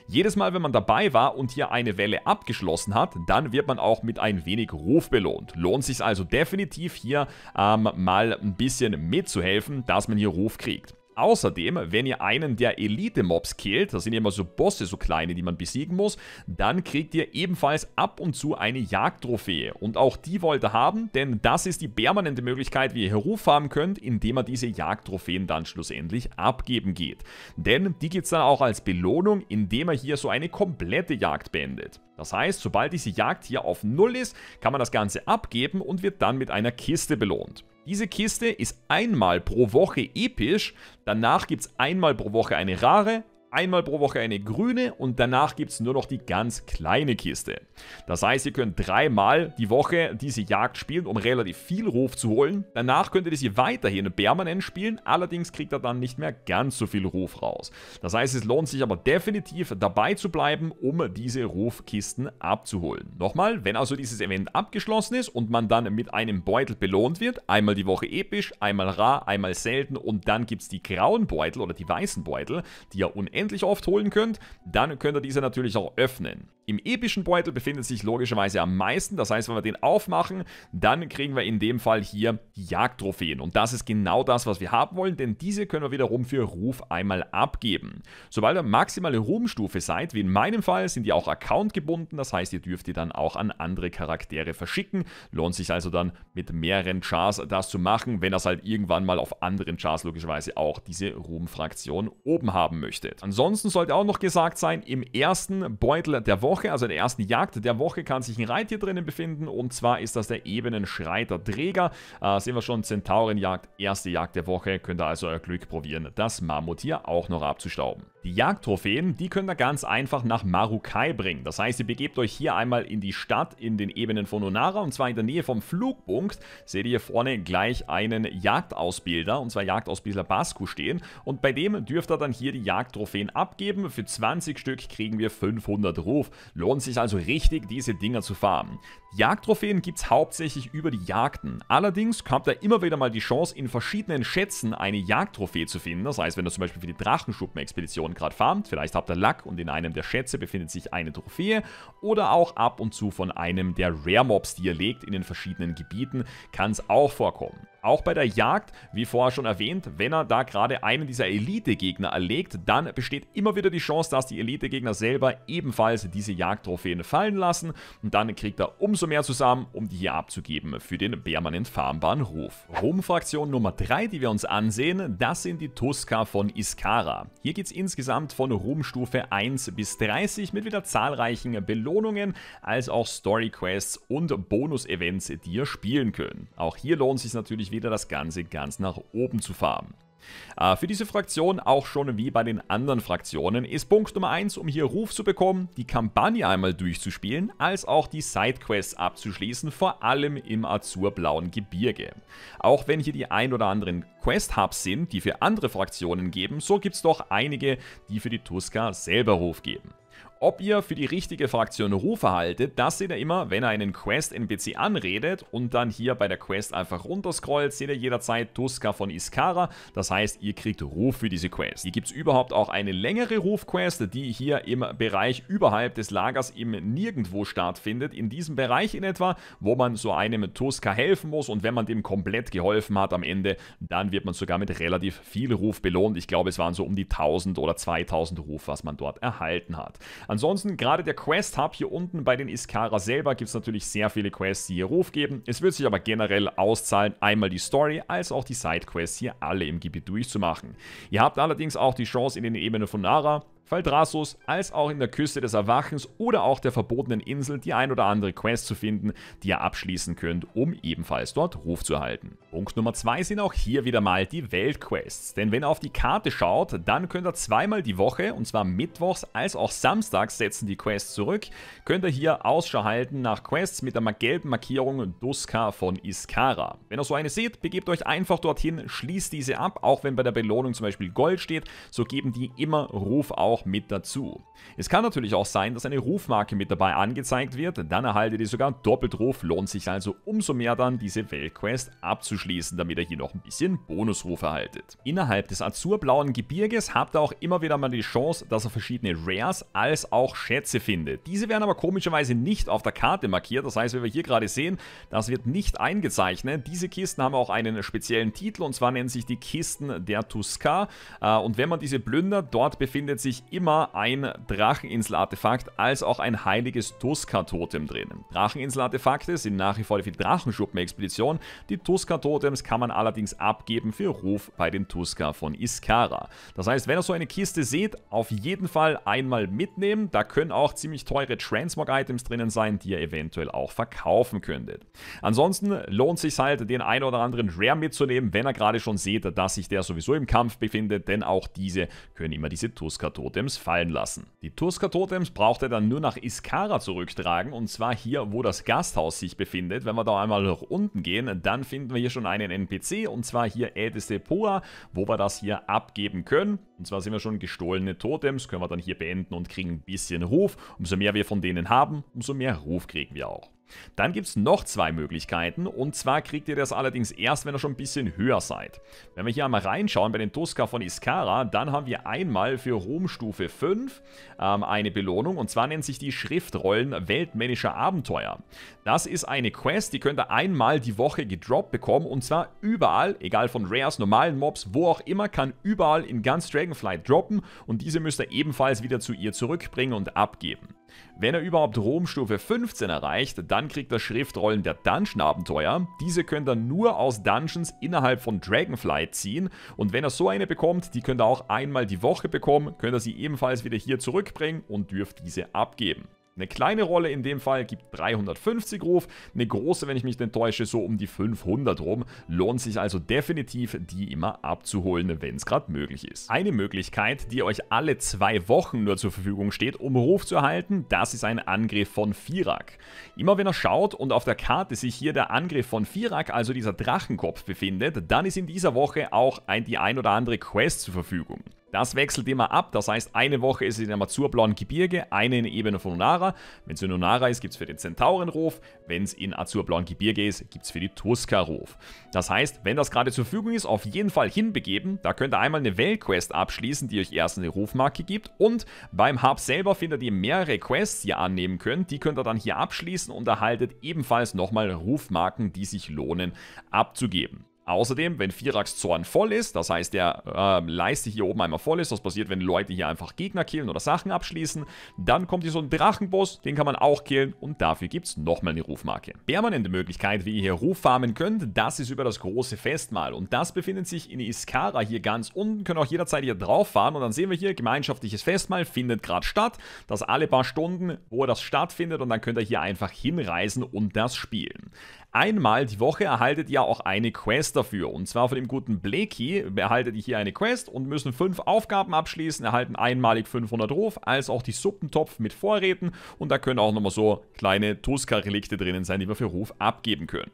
Jedes Mal, wenn man dabei war und hier eine Welle abgeschlossen hat, dann wird man auch mit ein wenig Ruf belohnt. Lohnt sich also definitiv hier hier ähm, mal ein bisschen mitzuhelfen, dass man hier Ruf kriegt. Außerdem, wenn ihr einen der Elite-Mobs killt, das sind immer so Bosse, so kleine, die man besiegen muss, dann kriegt ihr ebenfalls ab und zu eine Jagdtrophäe. Und auch die wollt ihr haben, denn das ist die permanente Möglichkeit, wie ihr Heruf haben könnt, indem ihr diese Jagdtrophäen dann schlussendlich abgeben geht. Denn die gibt es dann auch als Belohnung, indem ihr hier so eine komplette Jagd beendet. Das heißt, sobald diese Jagd hier auf Null ist, kann man das Ganze abgeben und wird dann mit einer Kiste belohnt. Diese Kiste ist einmal pro Woche episch, danach gibt es einmal pro Woche eine rare, einmal pro Woche eine grüne und danach gibt es nur noch die ganz kleine Kiste. Das heißt, ihr könnt dreimal die Woche diese Jagd spielen, um relativ viel Ruf zu holen. Danach könntet ihr sie weiterhin permanent spielen, allerdings kriegt ihr dann nicht mehr ganz so viel Ruf raus. Das heißt, es lohnt sich aber definitiv dabei zu bleiben, um diese Rufkisten abzuholen. Nochmal, wenn also dieses Event abgeschlossen ist und man dann mit einem Beutel belohnt wird, einmal die Woche episch, einmal rar, einmal selten und dann gibt es die grauen Beutel oder die weißen Beutel, die ja unendlich unendlich oft holen könnt, dann könnt ihr diese natürlich auch öffnen. Im epischen Beutel befindet sich logischerweise am meisten. Das heißt, wenn wir den aufmachen, dann kriegen wir in dem Fall hier Jagdtrophäen. Und das ist genau das, was wir haben wollen, denn diese können wir wiederum für Ruf einmal abgeben. Sobald ihr maximale Ruhmstufe seid, wie in meinem Fall, sind die auch accountgebunden. Das heißt, ihr dürft die dann auch an andere Charaktere verschicken. Lohnt sich also dann mit mehreren Chars das zu machen, wenn ihr es halt irgendwann mal auf anderen Chars logischerweise auch diese Ruhmfraktion oben haben möchtet. Ansonsten sollte auch noch gesagt sein, im ersten Beutel der Woche Woche, also der ersten Jagd der Woche, kann sich ein Reittier drinnen befinden und zwar ist das der Ebenenschreiter Träger. Äh, sehen wir schon, Zentaurenjagd, erste Jagd der Woche, könnt ihr also euer Glück probieren, das Mammuttier auch noch abzustauben. Die Jagdtrophäen, die könnt ihr ganz einfach nach Marukai bringen. Das heißt, ihr begebt euch hier einmal in die Stadt, in den Ebenen von Onara und zwar in der Nähe vom Flugpunkt seht ihr hier vorne gleich einen Jagdausbilder und zwar Jagdausbilder Basku stehen und bei dem dürft ihr dann hier die Jagdtrophäen abgeben. Für 20 Stück kriegen wir 500 Ruf. Lohnt sich also richtig, diese Dinger zu farmen. Jagdtrophäen gibt es hauptsächlich über die Jagden. Allerdings kommt da immer wieder mal die Chance, in verschiedenen Schätzen eine Jagdtrophäe zu finden. Das heißt, wenn ihr zum Beispiel für die Drachenschuppen-Expedition gerade farmt, vielleicht habt ihr Lack und in einem der Schätze befindet sich eine Trophäe. Oder auch ab und zu von einem der Rare-Mobs, die ihr legt in den verschiedenen Gebieten, kann es auch vorkommen. Auch bei der Jagd, wie vorher schon erwähnt, wenn er da gerade einen dieser Elite-Gegner erlegt, dann besteht immer wieder die Chance, dass die Elite-Gegner selber ebenfalls diese Jagdtrophäen fallen lassen und dann kriegt er umso mehr zusammen, um die hier abzugeben für den permanent farmbaren Hof. rom Nummer 3, die wir uns ansehen, das sind die Tuska von Iskara. Hier geht es insgesamt von Ruhmstufe 1 bis 30 mit wieder zahlreichen Belohnungen als auch Story-Quests und Bonus-Events, die ihr spielen könnt. Auch hier lohnt es sich natürlich wieder das Ganze ganz nach oben zu fahren. Äh, für diese Fraktion, auch schon wie bei den anderen Fraktionen, ist Punkt Nummer 1, um hier Ruf zu bekommen, die Kampagne einmal durchzuspielen, als auch die Sidequests abzuschließen, vor allem im azurblauen Gebirge. Auch wenn hier die ein oder anderen Quest-Hubs sind, die für andere Fraktionen geben, so gibt es doch einige, die für die Tuska selber Ruf geben ob ihr für die richtige Fraktion Rufe haltet, das seht ihr immer, wenn ihr einen Quest-NPC anredet und dann hier bei der Quest einfach runterscrollt, seht ihr jederzeit Tuska von Iskara. Das heißt, ihr kriegt Ruf für diese Quest. Hier gibt es überhaupt auch eine längere Rufquest, die hier im Bereich überhalb des Lagers im Nirgendwo stattfindet. In diesem Bereich in etwa, wo man so einem Tuska helfen muss und wenn man dem komplett geholfen hat am Ende, dann wird man sogar mit relativ viel Ruf belohnt. Ich glaube, es waren so um die 1000 oder 2000 Ruf, was man dort erhalten hat. Ansonsten, gerade der Quest-Hub hier unten bei den Iskara selber gibt es natürlich sehr viele Quests, die hier Ruf geben. Es wird sich aber generell auszahlen, einmal die Story als auch die Side-Quests hier alle im Gebiet durchzumachen. Ihr habt allerdings auch die Chance in den Ebenen von Nara, Faldrassos als auch in der Küste des Erwachens oder auch der verbotenen Insel die ein oder andere Quest zu finden, die ihr abschließen könnt, um ebenfalls dort Ruf zu erhalten. Punkt Nummer 2 sind auch hier wieder mal die Weltquests, denn wenn ihr auf die Karte schaut, dann könnt ihr zweimal die Woche, und zwar mittwochs als auch samstags setzen die Quests zurück, könnt ihr hier Ausschau halten nach Quests mit der gelben Markierung Duska von Iskara. Wenn ihr so eine seht, begebt euch einfach dorthin, schließt diese ab, auch wenn bei der Belohnung zum Beispiel Gold steht, so geben die immer Ruf auf auch mit dazu. Es kann natürlich auch sein, dass eine Rufmarke mit dabei angezeigt wird, dann erhaltet ihr sogar doppelt Ruf, lohnt sich also umso mehr dann, diese Weltquest abzuschließen, damit ihr hier noch ein bisschen Bonusruf erhaltet. Innerhalb des azurblauen Gebirges habt ihr auch immer wieder mal die Chance, dass ihr verschiedene Rares als auch Schätze findet. Diese werden aber komischerweise nicht auf der Karte markiert, das heißt, wie wir hier gerade sehen, das wird nicht eingezeichnet. Diese Kisten haben auch einen speziellen Titel und zwar nennen sich die Kisten der Tuska. Äh, und wenn man diese plündert, dort befindet sich immer ein Dracheninsel-Artefakt als auch ein heiliges Tuska-Totem drin. Dracheninsel-Artefakte sind nach wie vor für die Drachenschuppen-Expedition. Die Tuska-Totems kann man allerdings abgeben für Ruf bei den Tuska von Iskara. Das heißt, wenn ihr so eine Kiste seht, auf jeden Fall einmal mitnehmen. Da können auch ziemlich teure Transmog-Items drinnen sein, die ihr eventuell auch verkaufen könntet. Ansonsten lohnt es sich halt, den einen oder anderen Rare mitzunehmen, wenn ihr gerade schon seht, dass sich der sowieso im Kampf befindet, denn auch diese können immer diese Tuska-Totems Totems fallen lassen. Die Tusker-Totems braucht er dann nur nach Iskara zurücktragen und zwar hier, wo das Gasthaus sich befindet. Wenn wir da einmal nach unten gehen, dann finden wir hier schon einen NPC und zwar hier Edis Depoa, wo wir das hier abgeben können. Und zwar sind wir schon gestohlene Totems, können wir dann hier beenden und kriegen ein bisschen Ruf. Umso mehr wir von denen haben, umso mehr Ruf kriegen wir auch. Dann gibt es noch zwei Möglichkeiten und zwar kriegt ihr das allerdings erst, wenn ihr schon ein bisschen höher seid. Wenn wir hier einmal reinschauen bei den Tuska von Iskara, dann haben wir einmal für Ruhmstufe 5 ähm, eine Belohnung und zwar nennt sich die Schriftrollen Weltmännischer Abenteuer. Das ist eine Quest, die könnt ihr einmal die Woche gedroppt bekommen und zwar überall, egal von Rares, normalen Mobs, wo auch immer, kann überall in ganz Dragonfly droppen und diese müsst ihr ebenfalls wieder zu ihr zurückbringen und abgeben. Wenn er überhaupt Romstufe 15 erreicht, dann kriegt er Schriftrollen der Dungeon-Abenteuer. Diese könnt er nur aus Dungeons innerhalb von Dragonfly ziehen. Und wenn er so eine bekommt, die könnt ihr auch einmal die Woche bekommen, könnt ihr sie ebenfalls wieder hier zurückbringen und dürft diese abgeben. Eine kleine Rolle in dem Fall gibt 350 Ruf, eine große, wenn ich mich nicht täusche, so um die 500 rum. Lohnt sich also definitiv, die immer abzuholen, wenn es gerade möglich ist. Eine Möglichkeit, die euch alle zwei Wochen nur zur Verfügung steht, um Ruf zu erhalten, das ist ein Angriff von Firak. Immer wenn er schaut und auf der Karte sich hier der Angriff von Firak, also dieser Drachenkopf, befindet, dann ist in dieser Woche auch ein, die ein oder andere Quest zur Verfügung. Das wechselt immer ab. Das heißt, eine Woche ist sie in dem azurblauen Gebirge, eine in der Ebene von Onara. Wenn es in Onara ist, gibt es für den Zentaurenruf. Wenn es in azurblauen Gebirge ist, gibt es für die Tuska-Ruf. Das heißt, wenn das gerade zur Verfügung ist, auf jeden Fall hinbegeben. Da könnt ihr einmal eine Weltquest abschließen, die euch erst eine Rufmarke gibt. Und beim Hub selber findet ihr mehrere Quests, die ihr annehmen könnt. Die könnt ihr dann hier abschließen und erhaltet ebenfalls nochmal Rufmarken, die sich lohnen abzugeben. Außerdem, wenn Firax Zorn voll ist, das heißt der ähm, Leiste hier oben einmal voll ist, das passiert, wenn Leute hier einfach Gegner killen oder Sachen abschließen, dann kommt hier so ein Drachenboss, den kann man auch killen und dafür gibt es nochmal eine Rufmarke. Permanente Möglichkeit, wie ihr hier Ruf farmen könnt, das ist über das große Festmahl und das befindet sich in Iskara hier ganz unten, können auch jederzeit hier drauf fahren und dann sehen wir hier, gemeinschaftliches Festmahl findet gerade statt, das alle paar Stunden, wo das stattfindet und dann könnt ihr hier einfach hinreisen und das spielen. Einmal die Woche erhaltet ihr auch eine Quest dafür. Und zwar von dem guten Blakey erhaltet ihr hier eine Quest und müssen fünf Aufgaben abschließen, erhalten einmalig 500 Ruf, als auch die Suppentopf mit Vorräten. Und da können auch nochmal so kleine Tuska-Relikte drinnen sein, die wir für Ruf abgeben können.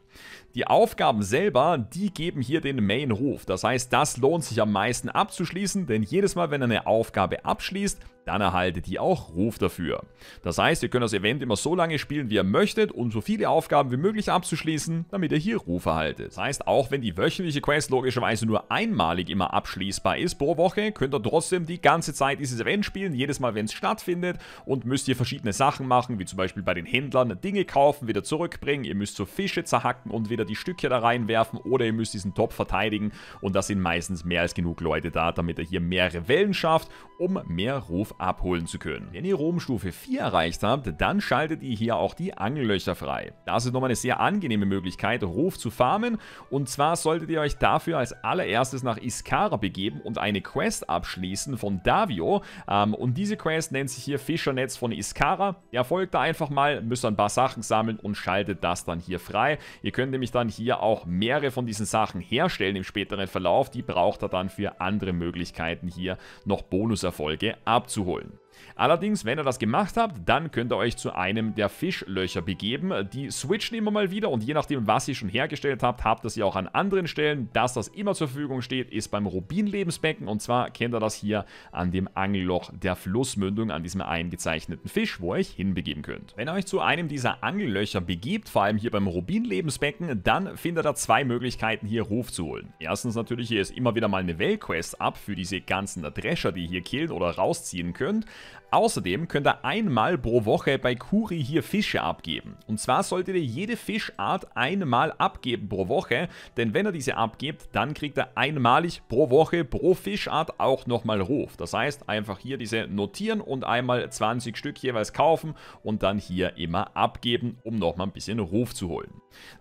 Die Aufgaben selber, die geben hier den Main-Ruf. Das heißt, das lohnt sich am meisten abzuschließen, denn jedes Mal, wenn ihr eine Aufgabe abschließt, dann erhaltet ihr auch Ruf dafür. Das heißt, ihr könnt das Event immer so lange spielen, wie ihr möchtet, um so viele Aufgaben wie möglich abzuschließen, damit ihr hier Ruf erhaltet. Das heißt, auch wenn die wöchentliche Quest logischerweise nur einmalig immer abschließbar ist pro Woche, könnt ihr trotzdem die ganze Zeit dieses Event spielen, jedes Mal, wenn es stattfindet und müsst ihr verschiedene Sachen machen, wie zum Beispiel bei den Händlern Dinge kaufen, wieder zurückbringen, ihr müsst so Fische zerhacken und wieder die Stücke da reinwerfen oder ihr müsst diesen Topf verteidigen und da sind meistens mehr als genug Leute da, damit ihr hier mehrere Wellen schafft, um mehr Ruf abholen zu können. Wenn ihr Rom Stufe 4 erreicht habt, dann schaltet ihr hier auch die Angellöcher frei. Das ist nochmal eine sehr angenehme Möglichkeit, Ruf zu farmen und zwar solltet ihr euch dafür als allererstes nach Iskara begeben und eine Quest abschließen von Davio ähm, und diese Quest nennt sich hier Fischernetz von Iskara. Ihr folgt da einfach mal, müsst ein paar Sachen sammeln und schaltet das dann hier frei. Ihr könnt nämlich dann hier auch mehrere von diesen Sachen herstellen im späteren Verlauf. Die braucht ihr dann für andere Möglichkeiten hier noch Bonuserfolge abzuholen zu holen. Allerdings, wenn ihr das gemacht habt, dann könnt ihr euch zu einem der Fischlöcher begeben. Die switchen immer mal wieder und je nachdem, was ihr schon hergestellt habt, habt ihr sie auch an anderen Stellen. Dass das immer zur Verfügung steht, ist beim Rubin-Lebensbecken und zwar kennt ihr das hier an dem Angelloch der Flussmündung, an diesem eingezeichneten Fisch, wo ihr euch hinbegeben könnt. Wenn ihr euch zu einem dieser Angellöcher begebt, vor allem hier beim Rubin-Lebensbecken, dann findet ihr zwei Möglichkeiten, hier Ruf zu holen. Erstens natürlich, hier ist immer wieder mal eine Weltquest ab für diese ganzen Drescher, die ihr hier killen oder rausziehen könnt. Außerdem könnt ihr einmal pro Woche bei Kuri hier Fische abgeben. Und zwar solltet ihr jede Fischart einmal abgeben pro Woche, denn wenn ihr diese abgebt, dann kriegt ihr einmalig pro Woche pro Fischart auch nochmal Ruf. Das heißt, einfach hier diese notieren und einmal 20 Stück jeweils kaufen und dann hier immer abgeben, um nochmal ein bisschen Ruf zu holen.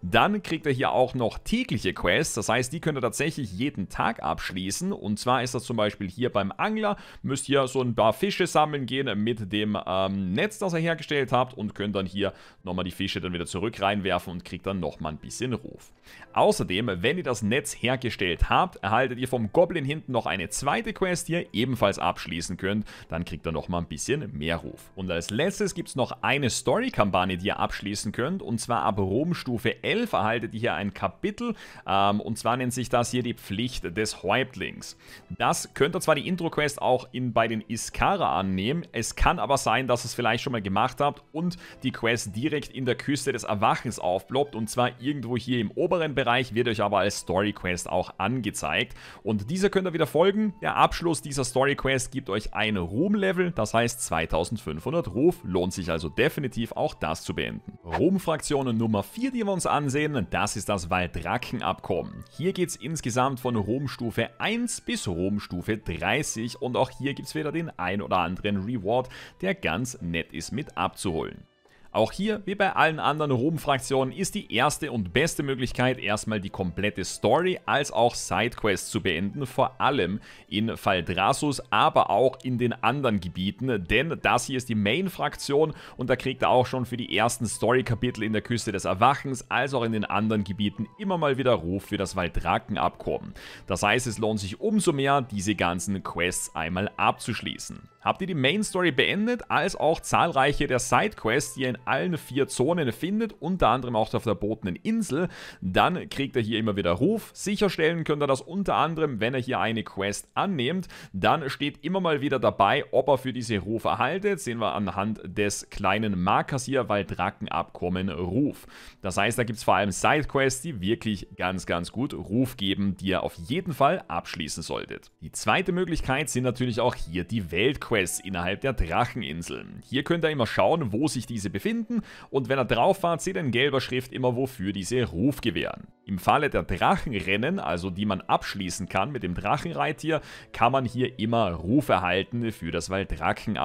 Dann kriegt ihr hier auch noch tägliche Quests, das heißt, die könnt ihr tatsächlich jeden Tag abschließen. Und zwar ist das zum Beispiel hier beim Angler, müsst ihr so ein paar Fische sammeln gehen, gehen mit dem ähm, Netz, das ihr hergestellt habt und könnt dann hier nochmal die Fische dann wieder zurück reinwerfen und kriegt dann nochmal ein bisschen Ruf. Außerdem, wenn ihr das Netz hergestellt habt, erhaltet ihr vom Goblin hinten noch eine zweite Quest, die ihr ebenfalls abschließen könnt. Dann kriegt ihr nochmal ein bisschen mehr Ruf. Und als letztes gibt es noch eine Story-Kampagne, die ihr abschließen könnt. Und zwar ab Rom-Stufe 11 erhaltet ihr hier ein Kapitel. Ähm, und zwar nennt sich das hier die Pflicht des Häuptlings. Das könnt ihr zwar die Intro-Quest auch in, bei den Iskara annehmen, es kann aber sein, dass ihr es vielleicht schon mal gemacht habt und die Quest direkt in der Küste des Erwachens aufploppt und zwar irgendwo hier im oberen Bereich, wird euch aber als Story Quest auch angezeigt. Und dieser könnt ihr wieder folgen. Der Abschluss dieser Story Quest gibt euch ein Ruhm-Level, das heißt 2500 Ruf. Lohnt sich also definitiv auch das zu beenden. Ruhm-Fraktion Nummer 4, die wir uns ansehen, das ist das Waldrackenabkommen. Hier geht es insgesamt von Ruhm-Stufe 1 bis Ruhm-Stufe 30 und auch hier gibt es wieder den ein oder anderen Reward Ward, der ganz nett ist mit abzuholen. Auch hier, wie bei allen anderen Ruhm-Fraktionen, ist die erste und beste Möglichkeit, erstmal die komplette Story als auch Sidequests zu beenden, vor allem in Faldrassus, aber auch in den anderen Gebieten, denn das hier ist die Main-Fraktion und da kriegt er auch schon für die ersten Story-Kapitel in der Küste des Erwachens, als auch in den anderen Gebieten immer mal wieder Ruf für das waldraken Das heißt, es lohnt sich umso mehr, diese ganzen Quests einmal abzuschließen. Habt ihr die Main-Story beendet, als auch zahlreiche der Sidequests, die ihr in allen vier Zonen findet, unter anderem auch auf der verbotenen Insel, dann kriegt er hier immer wieder Ruf. Sicherstellen könnt ihr das unter anderem, wenn er hier eine Quest annimmt, dann steht immer mal wieder dabei, ob er für diese Ruf erhaltet. Sehen wir anhand des kleinen Markers hier, weil Drakenabkommen Ruf. Das heißt, da gibt es vor allem Sidequests, die wirklich ganz, ganz gut Ruf geben, die ihr auf jeden Fall abschließen solltet. Die zweite Möglichkeit sind natürlich auch hier die Weltquests innerhalb der Dracheninseln. Hier könnt ihr immer schauen, wo sich diese befinden finden und wenn er drauf war, seht ihr in gelber Schrift immer, wofür diese Rufgewehren. Im Falle der Drachenrennen, also die man abschließen kann mit dem Drachenreittier, kann man hier immer Ruf erhalten für das waldraken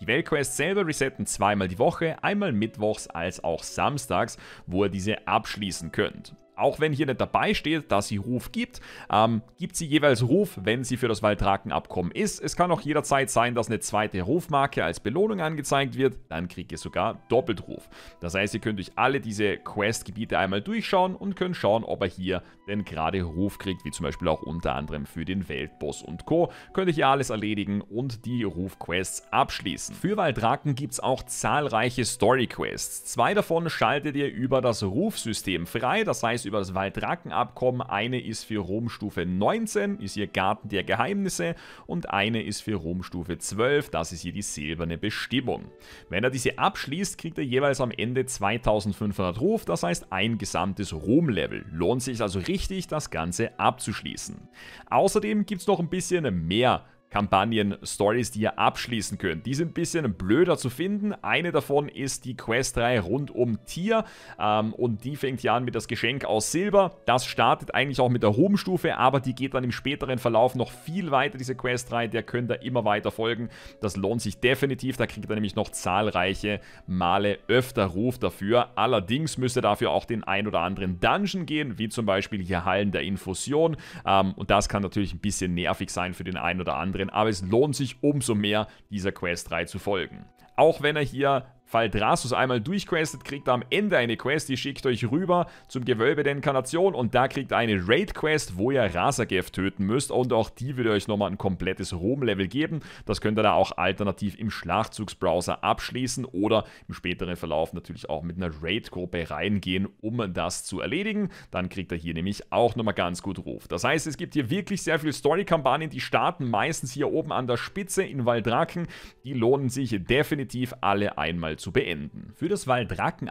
Die Weltquests selber resetten zweimal die Woche, einmal mittwochs als auch samstags, wo ihr diese abschließen könnt auch wenn hier nicht dabei steht, dass sie Ruf gibt, ähm, gibt sie jeweils Ruf, wenn sie für das Waldrakenabkommen ist. Es kann auch jederzeit sein, dass eine zweite Rufmarke als Belohnung angezeigt wird, dann kriegt ihr sogar doppelt Ruf. Das heißt, ihr könnt euch alle diese Questgebiete einmal durchschauen und könnt schauen, ob ihr hier denn gerade Ruf kriegt, wie zum Beispiel auch unter anderem für den Weltboss und Co., könnte ich ja alles erledigen und die Rufquests abschließen. Für Waldraken es auch zahlreiche Storyquests. Zwei davon schaltet ihr über das Rufsystem frei, das heißt über das waldraken Eine ist für Romstufe 19, ist hier Garten der Geheimnisse, und eine ist für Romstufe 12, das ist hier die silberne Bestimmung. Wenn er diese abschließt, kriegt er jeweils am Ende 2500 Ruf, das heißt ein gesamtes rom Lohnt sich also richtig wichtig, das Ganze abzuschließen. Außerdem gibt es noch ein bisschen mehr Kampagnen-Stories, die ihr abschließen könnt. Die sind ein bisschen blöder zu finden. Eine davon ist die Questreihe rund um Tier ähm, und die fängt ja an mit das Geschenk aus Silber. Das startet eigentlich auch mit der hohen aber die geht dann im späteren Verlauf noch viel weiter, diese Questreihe. Der könnt ihr immer weiter folgen. Das lohnt sich definitiv. Da kriegt ihr nämlich noch zahlreiche Male öfter Ruf dafür. Allerdings müsst ihr dafür auch den ein oder anderen Dungeon gehen, wie zum Beispiel hier Hallen der Infusion. Ähm, und das kann natürlich ein bisschen nervig sein für den ein oder anderen drin, aber es lohnt sich umso mehr, dieser Quest 3 zu folgen. Auch wenn er hier Fallt Drasus einmal durchquestet, kriegt er am Ende eine Quest, die schickt euch rüber zum Gewölbe der Inkarnation und da kriegt ihr eine Raid-Quest, wo ihr Rasagev töten müsst und auch die würde euch nochmal ein komplettes Rom-Level geben. Das könnt ihr da auch alternativ im Schlachzugsbrowser abschließen oder im späteren Verlauf natürlich auch mit einer Raid-Gruppe reingehen, um das zu erledigen. Dann kriegt ihr hier nämlich auch nochmal ganz gut Ruf. Das heißt, es gibt hier wirklich sehr viele Story-Kampagnen, die starten meistens hier oben an der Spitze in Waldraken. Die lohnen sich definitiv alle einmal zu beenden. Für das waldraken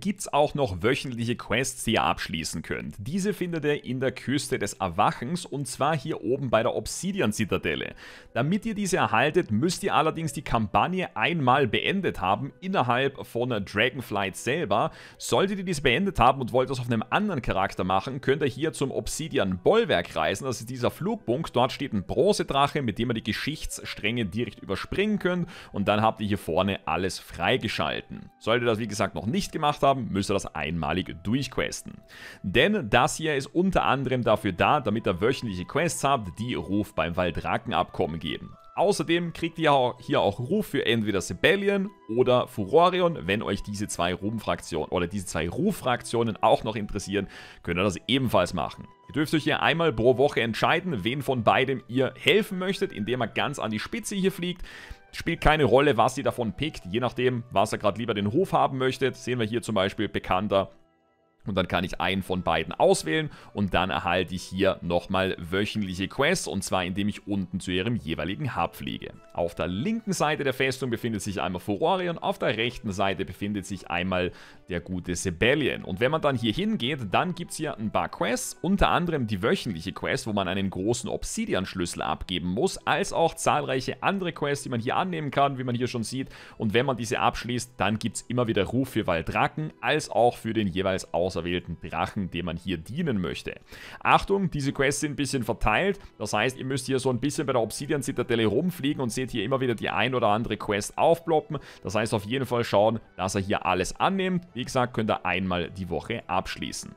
gibt es auch noch wöchentliche Quests, die ihr abschließen könnt. Diese findet ihr in der Küste des Erwachens und zwar hier oben bei der Obsidian-Zitadelle. Damit ihr diese erhaltet, müsst ihr allerdings die Kampagne einmal beendet haben innerhalb von Dragonflight selber. Solltet ihr dies beendet haben und wollt das auf einem anderen Charakter machen, könnt ihr hier zum Obsidian-Bollwerk reisen. Das ist dieser Flugpunkt. Dort steht ein Bronzedrache, mit dem ihr die Geschichtsstränge direkt überspringen könnt und dann habt ihr hier vorne alles frei freigeschalten. Solltet ihr das wie gesagt noch nicht gemacht haben, müsst ihr das einmalig durchquesten. Denn das hier ist unter anderem dafür da, damit ihr wöchentliche Quests habt, die Ruf beim waldraken geben. Außerdem kriegt ihr hier auch Ruf für entweder Sebellion oder Furorion. Wenn euch diese zwei ruhm oder diese zwei ruf auch noch interessieren, könnt ihr das ebenfalls machen. Ihr dürft euch hier einmal pro Woche entscheiden, wen von beidem ihr helfen möchtet, indem ihr ganz an die Spitze hier fliegt. Spielt keine Rolle, was ihr davon pickt, je nachdem, was er gerade lieber den Hof haben möchte. Sehen wir hier zum Beispiel bekannter und dann kann ich einen von beiden auswählen und dann erhalte ich hier nochmal wöchentliche Quests und zwar indem ich unten zu ihrem jeweiligen Hub fliege. Auf der linken Seite der Festung befindet sich einmal Furorion, auf der rechten Seite befindet sich einmal der gute Sebellion. Und wenn man dann hier hingeht, dann gibt es hier ein paar Quests, unter anderem die wöchentliche Quest, wo man einen großen Obsidian-Schlüssel abgeben muss, als auch zahlreiche andere Quests, die man hier annehmen kann, wie man hier schon sieht. Und wenn man diese abschließt, dann gibt es immer wieder Ruf für Waldracken, als auch für den jeweils außer auserwählten Drachen, dem man hier dienen möchte. Achtung, diese Quests sind ein bisschen verteilt. Das heißt, ihr müsst hier so ein bisschen bei der Obsidian-Zitadelle rumfliegen und seht hier immer wieder die ein oder andere Quest aufploppen. Das heißt, auf jeden Fall schauen, dass er hier alles annimmt. Wie gesagt, könnt ihr einmal die Woche abschließen.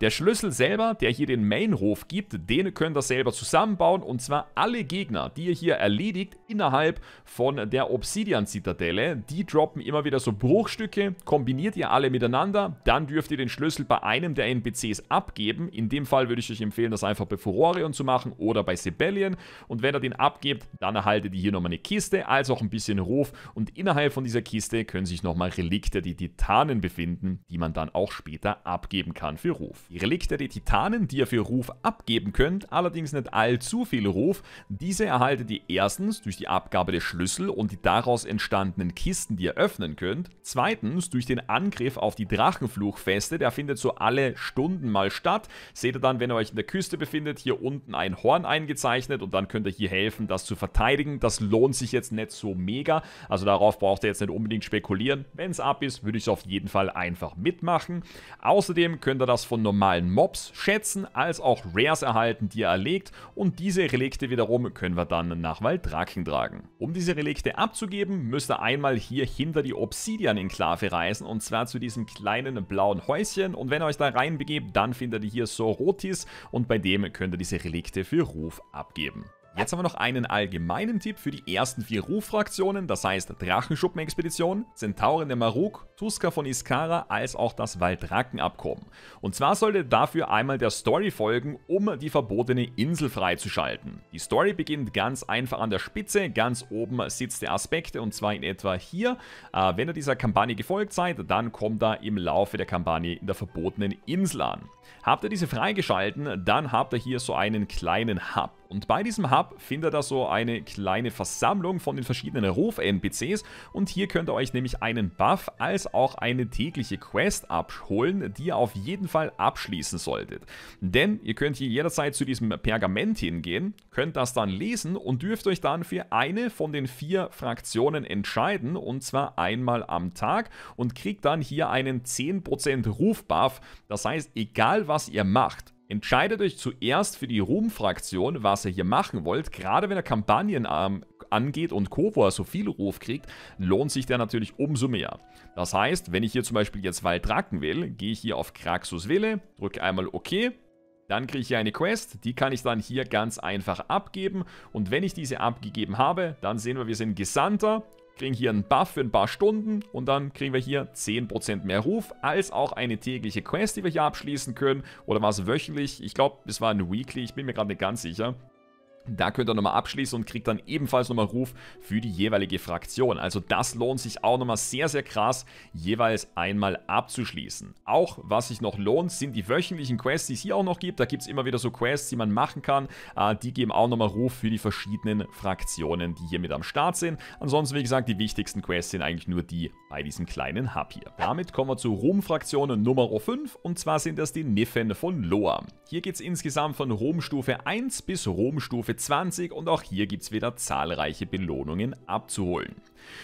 Der Schlüssel selber, der hier den Mainhof gibt, den könnt ihr selber zusammenbauen und zwar alle Gegner, die ihr hier erledigt innerhalb von der Obsidian-Zitadelle, die droppen immer wieder so Bruchstücke, kombiniert ihr alle miteinander, dann dürft ihr den Schlüssel bei einem der NPCs abgeben. In dem Fall würde ich euch empfehlen, das einfach bei Furorion zu machen oder bei Sebellion und wenn ihr den abgebt, dann erhaltet ihr hier nochmal eine Kiste, als auch ein bisschen Ruf und innerhalb von dieser Kiste können sich nochmal Relikte, die Titanen befinden, die man dann auch später abgeben kann für Ruf. Ruf. Die Relikte der Titanen, die ihr für Ruf abgeben könnt, allerdings nicht allzu viel Ruf. Diese erhaltet ihr erstens durch die Abgabe der Schlüssel und die daraus entstandenen Kisten, die ihr öffnen könnt. Zweitens durch den Angriff auf die Drachenfluchfeste, der findet so alle Stunden mal statt. Seht ihr dann, wenn ihr euch in der Küste befindet, hier unten ein Horn eingezeichnet und dann könnt ihr hier helfen, das zu verteidigen. Das lohnt sich jetzt nicht so mega, also darauf braucht ihr jetzt nicht unbedingt spekulieren. Wenn es ab ist, würde ich es auf jeden Fall einfach mitmachen. Außerdem könnt ihr das von von normalen Mobs, Schätzen als auch Rares erhalten, die er erlegt und diese Relikte wiederum können wir dann nach Waldraking tragen. Um diese Relikte abzugeben, müsst ihr einmal hier hinter die Obsidian-Enklave reisen und zwar zu diesem kleinen blauen Häuschen und wenn ihr euch da reinbegebt, dann findet ihr hier Sorotis und bei dem könnt ihr diese Relikte für Ruf abgeben. Jetzt haben wir noch einen allgemeinen Tipp für die ersten vier Ruffraktionen, das heißt Drachenschuppenexpedition, Zentauren der Maruk, Tuska von Iskara, als auch das Waldrakenabkommen. Und zwar sollte dafür einmal der Story folgen, um die verbotene Insel freizuschalten. Die Story beginnt ganz einfach an der Spitze, ganz oben sitzt der Aspekte und zwar in etwa hier. Äh, wenn ihr dieser Kampagne gefolgt seid, dann kommt da im Laufe der Kampagne in der verbotenen Insel an. Habt ihr diese freigeschalten, dann habt ihr hier so einen kleinen Hub. Und bei diesem Hub findet ihr so eine kleine Versammlung von den verschiedenen ruf npcs und hier könnt ihr euch nämlich einen Buff als auch eine tägliche Quest abholen, die ihr auf jeden Fall abschließen solltet. Denn ihr könnt hier jederzeit zu diesem Pergament hingehen, könnt das dann lesen und dürft euch dann für eine von den vier Fraktionen entscheiden und zwar einmal am Tag und kriegt dann hier einen 10% Ruf-Buff. Das heißt, egal was ihr macht, Entscheidet euch zuerst für die Ruhmfraktion, was ihr hier machen wollt. Gerade wenn er Kampagnen ähm, angeht und Kovor so viel Ruf kriegt, lohnt sich der natürlich umso mehr. Das heißt, wenn ich hier zum Beispiel jetzt Waldracken will, gehe ich hier auf Kraxus Wille, drücke einmal OK, dann kriege ich hier eine Quest, die kann ich dann hier ganz einfach abgeben und wenn ich diese abgegeben habe, dann sehen wir, wir sind Gesandter kriegen hier einen Buff für ein paar Stunden und dann kriegen wir hier 10% mehr Ruf, als auch eine tägliche Quest, die wir hier abschließen können. Oder war es wöchentlich? Ich glaube, es war ein Weekly, ich bin mir gerade nicht ganz sicher. Da könnt ihr nochmal abschließen und kriegt dann ebenfalls nochmal Ruf für die jeweilige Fraktion. Also das lohnt sich auch nochmal sehr, sehr krass, jeweils einmal abzuschließen. Auch was sich noch lohnt, sind die wöchentlichen Quests, die es hier auch noch gibt. Da gibt es immer wieder so Quests, die man machen kann. Ah, die geben auch nochmal Ruf für die verschiedenen Fraktionen, die hier mit am Start sind. Ansonsten, wie gesagt, die wichtigsten Quests sind eigentlich nur die bei diesem kleinen Hub hier. Damit kommen wir zu ruhm Ruhmfraktion Nummer 5 und zwar sind das die Niffen von Loa. Hier geht es insgesamt von Ruhmstufe 1 bis Ruhmstufe 20 und auch hier gibt es wieder zahlreiche Belohnungen abzuholen.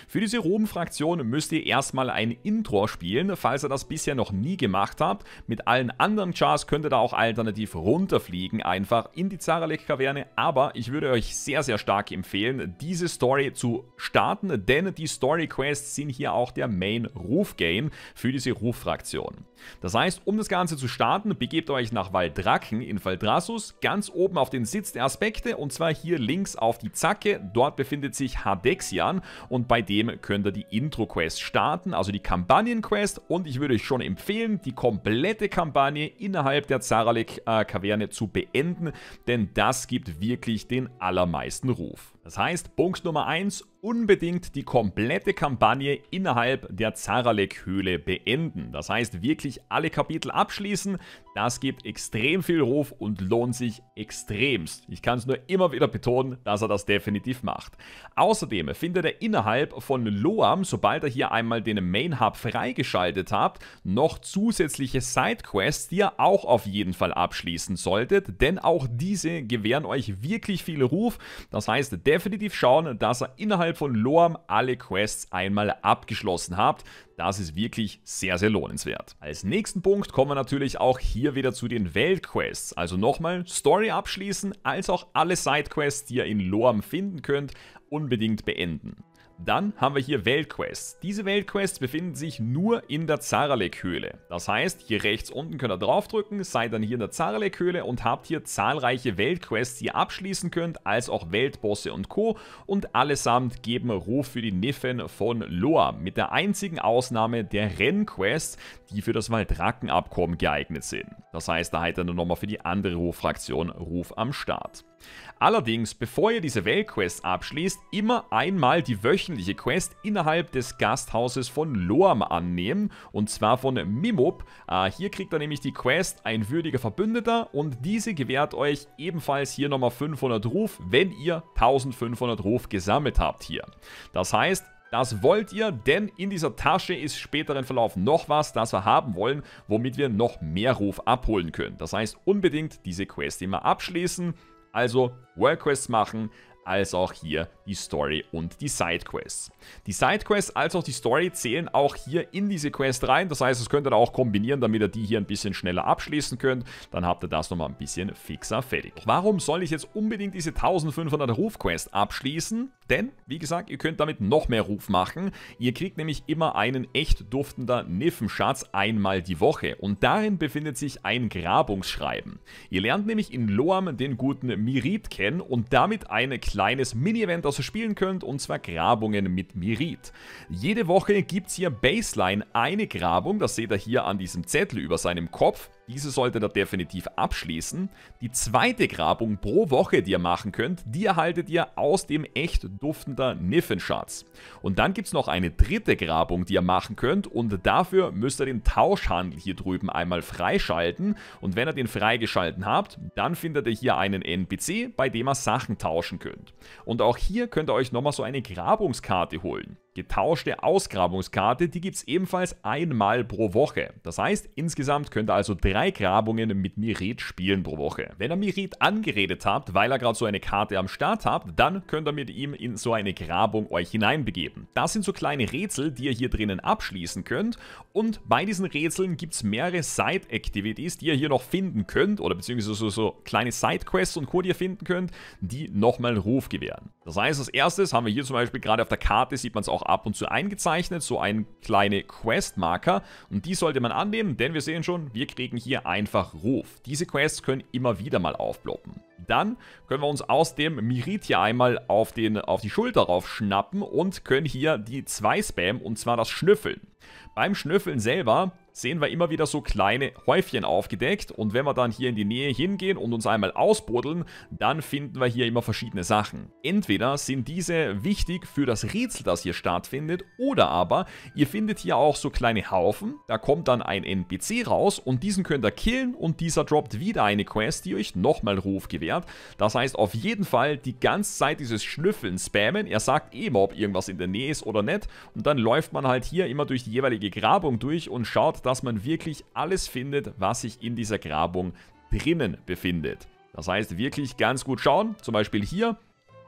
Für diese Ruhm-Fraktion müsst ihr erstmal ein Intro spielen, falls ihr das bisher noch nie gemacht habt. Mit allen anderen Chars könnt ihr da auch alternativ runterfliegen, einfach in die Zaralek-Kaverne. Aber ich würde euch sehr, sehr stark empfehlen, diese Story zu starten, denn die Story-Quests sind hier auch der Main-Ruf-Game für diese Ruf-Fraktion. Das heißt, um das Ganze zu starten, begebt euch nach Waldraken in Valdrassus, ganz oben auf den Sitz der Aspekte und zwar hier links auf die Zacke. Dort befindet sich Hadexian und bei dem könnt ihr die Intro-Quest starten, also die Kampagnen-Quest. Und ich würde euch schon empfehlen, die komplette Kampagne innerhalb der Zaralek-Kaverne zu beenden, denn das gibt wirklich den allermeisten Ruf. Das heißt, Punkt Nummer 1, unbedingt die komplette Kampagne innerhalb der Zaralek-Höhle beenden. Das heißt, wirklich alle Kapitel abschließen. Das gibt extrem viel Ruf und lohnt sich extremst. Ich kann es nur immer wieder betonen, dass er das definitiv macht. Außerdem findet er innerhalb von Loam, sobald er hier einmal den Main Hub freigeschaltet habt, noch zusätzliche Sidequests, die ihr auch auf jeden Fall abschließen solltet, denn auch diese gewähren euch wirklich viel Ruf. Das heißt, definitiv schauen, dass er innerhalb innerhalb von Loam alle Quests einmal abgeschlossen habt. Das ist wirklich sehr, sehr lohnenswert. Als nächsten Punkt kommen wir natürlich auch hier wieder zu den Weltquests. Also nochmal, Story abschließen, als auch alle Sidequests, die ihr in Loam finden könnt, unbedingt beenden. Dann haben wir hier Weltquests. Diese Weltquests befinden sich nur in der Zaralek-Höhle. Das heißt, hier rechts unten könnt ihr draufdrücken, seid dann hier in der Zaralek-Höhle und habt hier zahlreiche Weltquests, die ihr abschließen könnt, als auch Weltbosse und Co. Und allesamt geben Ruf für die Niffen von Loa, mit der einzigen Ausnahme der Rennquests, die für das waldraken geeignet sind. Das heißt, da hätte ihr nur nochmal für die andere Ruffraktion Ruf am Start. Allerdings, bevor ihr diese Weltquest abschließt, immer einmal die wöchentliche Quest innerhalb des Gasthauses von Loam annehmen, und zwar von Mimop. Äh, hier kriegt ihr nämlich die Quest Ein würdiger Verbündeter und diese gewährt euch ebenfalls hier nochmal 500 Ruf, wenn ihr 1500 Ruf gesammelt habt hier. Das heißt, das wollt ihr, denn in dieser Tasche ist späteren Verlauf noch was, das wir haben wollen, womit wir noch mehr Ruf abholen können. Das heißt, unbedingt diese Quest immer abschließen. Also Workquests machen, als auch hier die Story und die Sidequests. Die Sidequests als auch die Story zählen auch hier in diese Quest rein. Das heißt, das könnt ihr auch kombinieren, damit ihr die hier ein bisschen schneller abschließen könnt. Dann habt ihr das nochmal ein bisschen fixer fertig. Warum soll ich jetzt unbedingt diese 1500 Ruf-Quest abschließen? Denn, wie gesagt, ihr könnt damit noch mehr Ruf machen. Ihr kriegt nämlich immer einen echt duftender Niffenschatz einmal die Woche. Und darin befindet sich ein Grabungsschreiben. Ihr lernt nämlich in Loam den guten Mirit kennen und damit eine kleines Mini-Event, das ihr spielen könnt, und zwar Grabungen mit Mirit. Jede Woche gibt es hier Baseline eine Grabung, das seht ihr hier an diesem Zettel über seinem Kopf. Diese solltet ihr definitiv abschließen. Die zweite Grabung pro Woche, die ihr machen könnt, die erhaltet ihr aus dem echt duftender Niffenschatz. Und dann gibt es noch eine dritte Grabung, die ihr machen könnt und dafür müsst ihr den Tauschhandel hier drüben einmal freischalten. Und wenn ihr den freigeschalten habt, dann findet ihr hier einen NPC, bei dem ihr Sachen tauschen könnt. Und auch hier könnt ihr euch nochmal so eine Grabungskarte holen. Getauschte Ausgrabungskarte, die gibt es ebenfalls einmal pro Woche. Das heißt, insgesamt könnt ihr also drei Grabungen mit Mirit spielen pro Woche. Wenn ihr Mirit angeredet habt, weil ihr gerade so eine Karte am Start habt, dann könnt ihr mit ihm in so eine Grabung euch hineinbegeben. Das sind so kleine Rätsel, die ihr hier drinnen abschließen könnt. Und bei diesen Rätseln gibt es mehrere Side-Activities, die ihr hier noch finden könnt, oder beziehungsweise so, so kleine Side-Quests und Co., die ihr finden könnt, die nochmal Ruf gewähren. Das heißt, als erstes haben wir hier zum Beispiel gerade auf der Karte, sieht man es auch auch ab und zu eingezeichnet, so ein kleine Questmarker. Und die sollte man annehmen, denn wir sehen schon, wir kriegen hier einfach Ruf. Diese Quests können immer wieder mal aufploppen. Dann können wir uns aus dem Mirit hier einmal auf, den, auf die Schulter raufschnappen und können hier die 2 spammen, und zwar das Schnüffeln. Beim Schnüffeln selber sehen wir immer wieder so kleine Häufchen aufgedeckt und wenn wir dann hier in die Nähe hingehen und uns einmal ausbuddeln, dann finden wir hier immer verschiedene Sachen. Entweder sind diese wichtig für das Rätsel, das hier stattfindet, oder aber ihr findet hier auch so kleine Haufen, da kommt dann ein NPC raus und diesen könnt ihr killen und dieser droppt wieder eine Quest, die euch nochmal Ruf gewährt. Das heißt auf jeden Fall die ganze Zeit dieses Schnüffeln spammen, er sagt eben, eh, ob irgendwas in der Nähe ist oder nicht und dann läuft man halt hier immer durch die die jeweilige Grabung durch und schaut, dass man wirklich alles findet, was sich in dieser Grabung drinnen befindet. Das heißt, wirklich ganz gut schauen, zum Beispiel hier,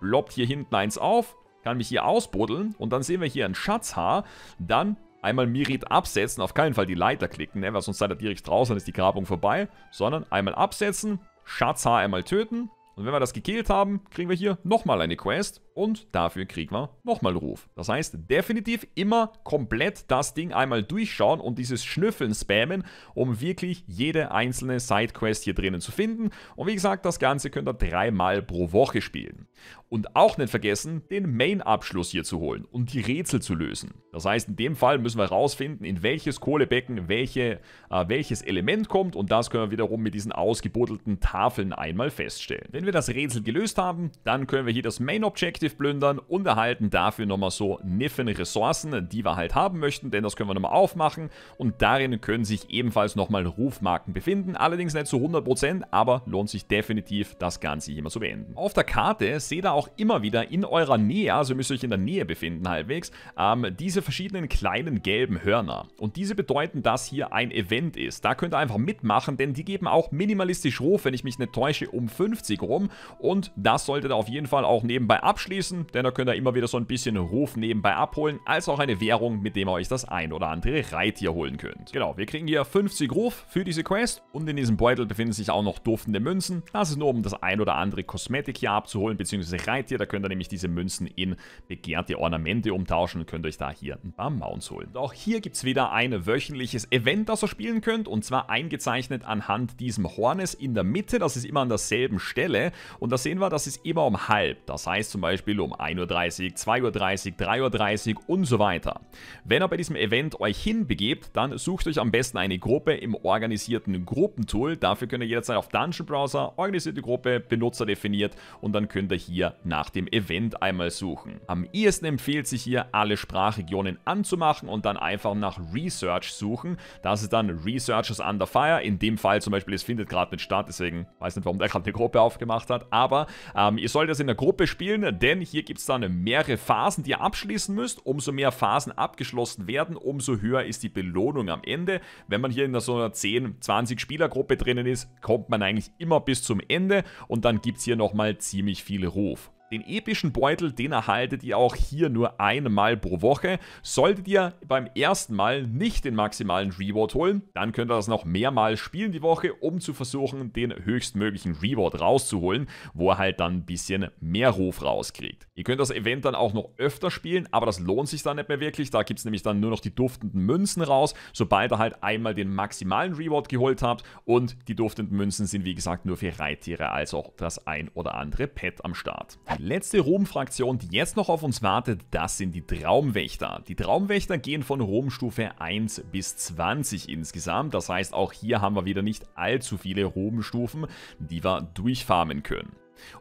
ploppt hier hinten eins auf, kann mich hier ausbuddeln und dann sehen wir hier ein Schatzhaar, dann einmal Mirit absetzen, auf keinen Fall die Leiter klicken, ne, weil sonst seid ihr direkt draußen, dann ist die Grabung vorbei, sondern einmal absetzen, Schatzhaar einmal töten und wenn wir das gekillt haben, kriegen wir hier nochmal eine Quest, und dafür kriegen wir nochmal Ruf. Das heißt, definitiv immer komplett das Ding einmal durchschauen und dieses Schnüffeln spammen, um wirklich jede einzelne Sidequest hier drinnen zu finden. Und wie gesagt, das Ganze könnt ihr dreimal pro Woche spielen. Und auch nicht vergessen, den Main-Abschluss hier zu holen und die Rätsel zu lösen. Das heißt, in dem Fall müssen wir herausfinden, in welches Kohlebecken welche, äh, welches Element kommt und das können wir wiederum mit diesen ausgebuddelten Tafeln einmal feststellen. Wenn wir das Rätsel gelöst haben, dann können wir hier das Main-Object aktiv plündern und erhalten dafür nochmal so Niffen Ressourcen, die wir halt haben möchten, denn das können wir nochmal aufmachen und darin können sich ebenfalls nochmal Rufmarken befinden, allerdings nicht zu 100%, aber lohnt sich definitiv, das Ganze hier mal zu beenden. Auf der Karte seht ihr auch immer wieder in eurer Nähe, also müsst ihr euch in der Nähe befinden halbwegs, ähm, diese verschiedenen kleinen gelben Hörner und diese bedeuten, dass hier ein Event ist. Da könnt ihr einfach mitmachen, denn die geben auch minimalistisch Ruf, wenn ich mich nicht täusche, um 50 rum und das solltet ihr auf jeden Fall auch nebenbei abschließen anschließen, denn da könnt ihr immer wieder so ein bisschen Ruf nebenbei abholen, als auch eine Währung, mit dem ihr euch das ein oder andere Reittier holen könnt. Genau, wir kriegen hier 50 Ruf für diese Quest und in diesem Beutel befinden sich auch noch duftende Münzen. Das ist nur, um das ein oder andere Kosmetik hier abzuholen, beziehungsweise Reittier. Da könnt ihr nämlich diese Münzen in begehrte Ornamente umtauschen und könnt euch da hier ein paar Mounts holen. Und auch hier gibt es wieder ein wöchentliches Event, das ihr spielen könnt und zwar eingezeichnet anhand diesem Hornes in der Mitte. Das ist immer an derselben Stelle und da sehen wir, das ist immer um halb. Das heißt zum Beispiel, Beispiel um 1.30 Uhr, 2.30 Uhr, 3.30 Uhr und so weiter. Wenn ihr bei diesem Event euch hinbegebt, dann sucht euch am besten eine Gruppe im organisierten Gruppentool. Dafür könnt ihr jederzeit auf Dungeon Browser, organisierte Gruppe, Benutzer definiert und dann könnt ihr hier nach dem Event einmal suchen. Am ehesten empfiehlt sich hier alle Sprachregionen anzumachen und dann einfach nach Research suchen. Das ist dann Researchers Under Fire. In dem Fall zum Beispiel, es findet gerade nicht statt, deswegen weiß nicht, warum der gerade eine Gruppe aufgemacht hat. Aber ähm, ihr sollt das in der Gruppe spielen, denn denn hier gibt es dann mehrere Phasen, die ihr abschließen müsst. Umso mehr Phasen abgeschlossen werden, umso höher ist die Belohnung am Ende. Wenn man hier in so einer 10, 20 Spielergruppe drinnen ist, kommt man eigentlich immer bis zum Ende und dann gibt es hier nochmal ziemlich viel Ruf. Den epischen Beutel, den erhaltet ihr auch hier nur einmal pro Woche. Solltet ihr beim ersten Mal nicht den maximalen Reward holen, dann könnt ihr das noch mehrmal spielen die Woche, um zu versuchen, den höchstmöglichen Reward rauszuholen, wo er halt dann ein bisschen mehr Ruf rauskriegt. Ihr könnt das Event dann auch noch öfter spielen, aber das lohnt sich dann nicht mehr wirklich. Da gibt es nämlich dann nur noch die duftenden Münzen raus, sobald ihr halt einmal den maximalen Reward geholt habt. Und die duftenden Münzen sind wie gesagt nur für Reittiere, also auch das ein oder andere Pet am Start letzte Rom-Fraktion, die jetzt noch auf uns wartet, das sind die Traumwächter. Die Traumwächter gehen von Rom-Stufe 1 bis 20 insgesamt. Das heißt, auch hier haben wir wieder nicht allzu viele Rom-Stufen, die wir durchfarmen können.